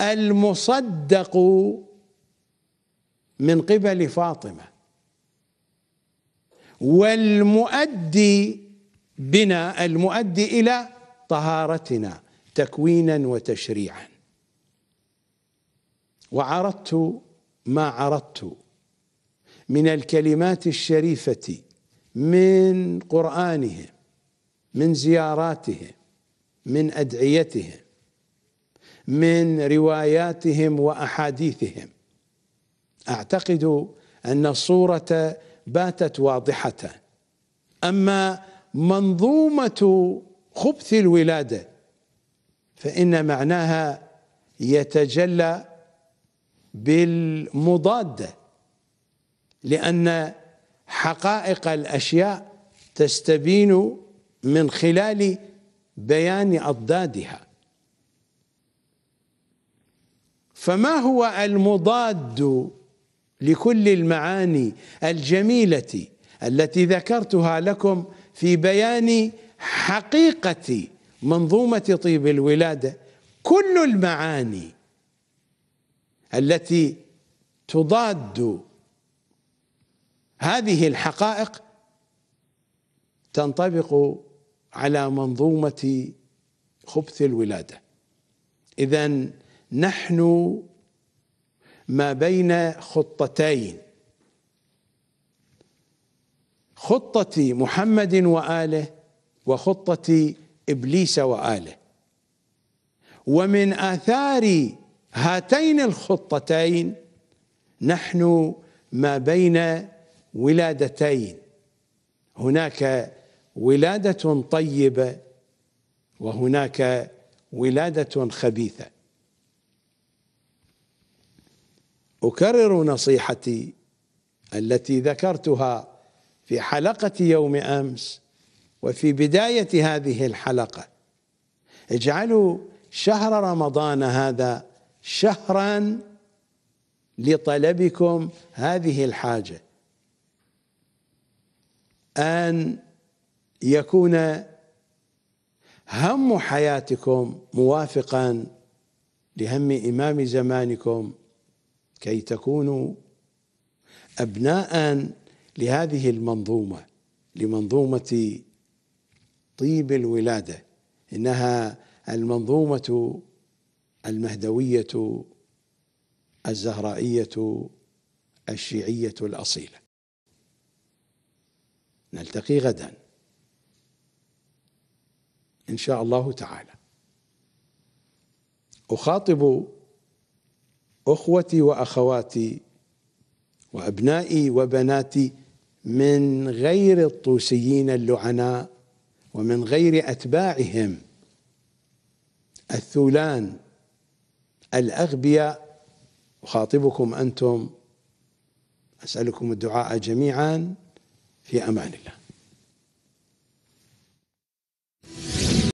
المصدق من قبل فاطمه والمؤدي بنا المؤدي إلى طهارتنا تكوينا وتشريعا وعرضت ما عرضت من الكلمات الشريفة من قرآنهم من زياراتهم من أدعيتهم من رواياتهم وأحاديثهم أعتقد أن الصورة باتت واضحة أما منظومة خبث الولادة فإن معناها يتجلى بالمضادة لأن حقائق الأشياء تستبين من خلال بيان أضدادها فما هو المضاد لكل المعاني الجميله التي ذكرتها لكم في بيان حقيقه منظومه طيب الولاده كل المعاني التي تضاد هذه الحقائق تنطبق على منظومه خبث الولاده اذا نحن ما بين خطتين خطة محمد وآله وخطة إبليس وآله ومن آثار هاتين الخطتين نحن ما بين ولادتين هناك ولاده طيبه وهناك ولاده خبيثه اكرر نصيحتي التي ذكرتها في حلقه يوم امس وفي بدايه هذه الحلقه اجعلوا شهر رمضان هذا شهرا لطلبكم هذه الحاجه ان يكون هم حياتكم موافقا لهم امام زمانكم كي تكونوا أبناء لهذه المنظومة لمنظومة طيب الولادة إنها المنظومة المهدوية الزهرائية الشيعية الأصيلة نلتقي غدا إن شاء الله تعالى أخاطب اخوتي واخواتي وابنائي وبناتي من غير الطوسيين اللعناء ومن غير اتباعهم الثولان الاغبياء اخاطبكم انتم اسالكم الدعاء جميعا في امان الله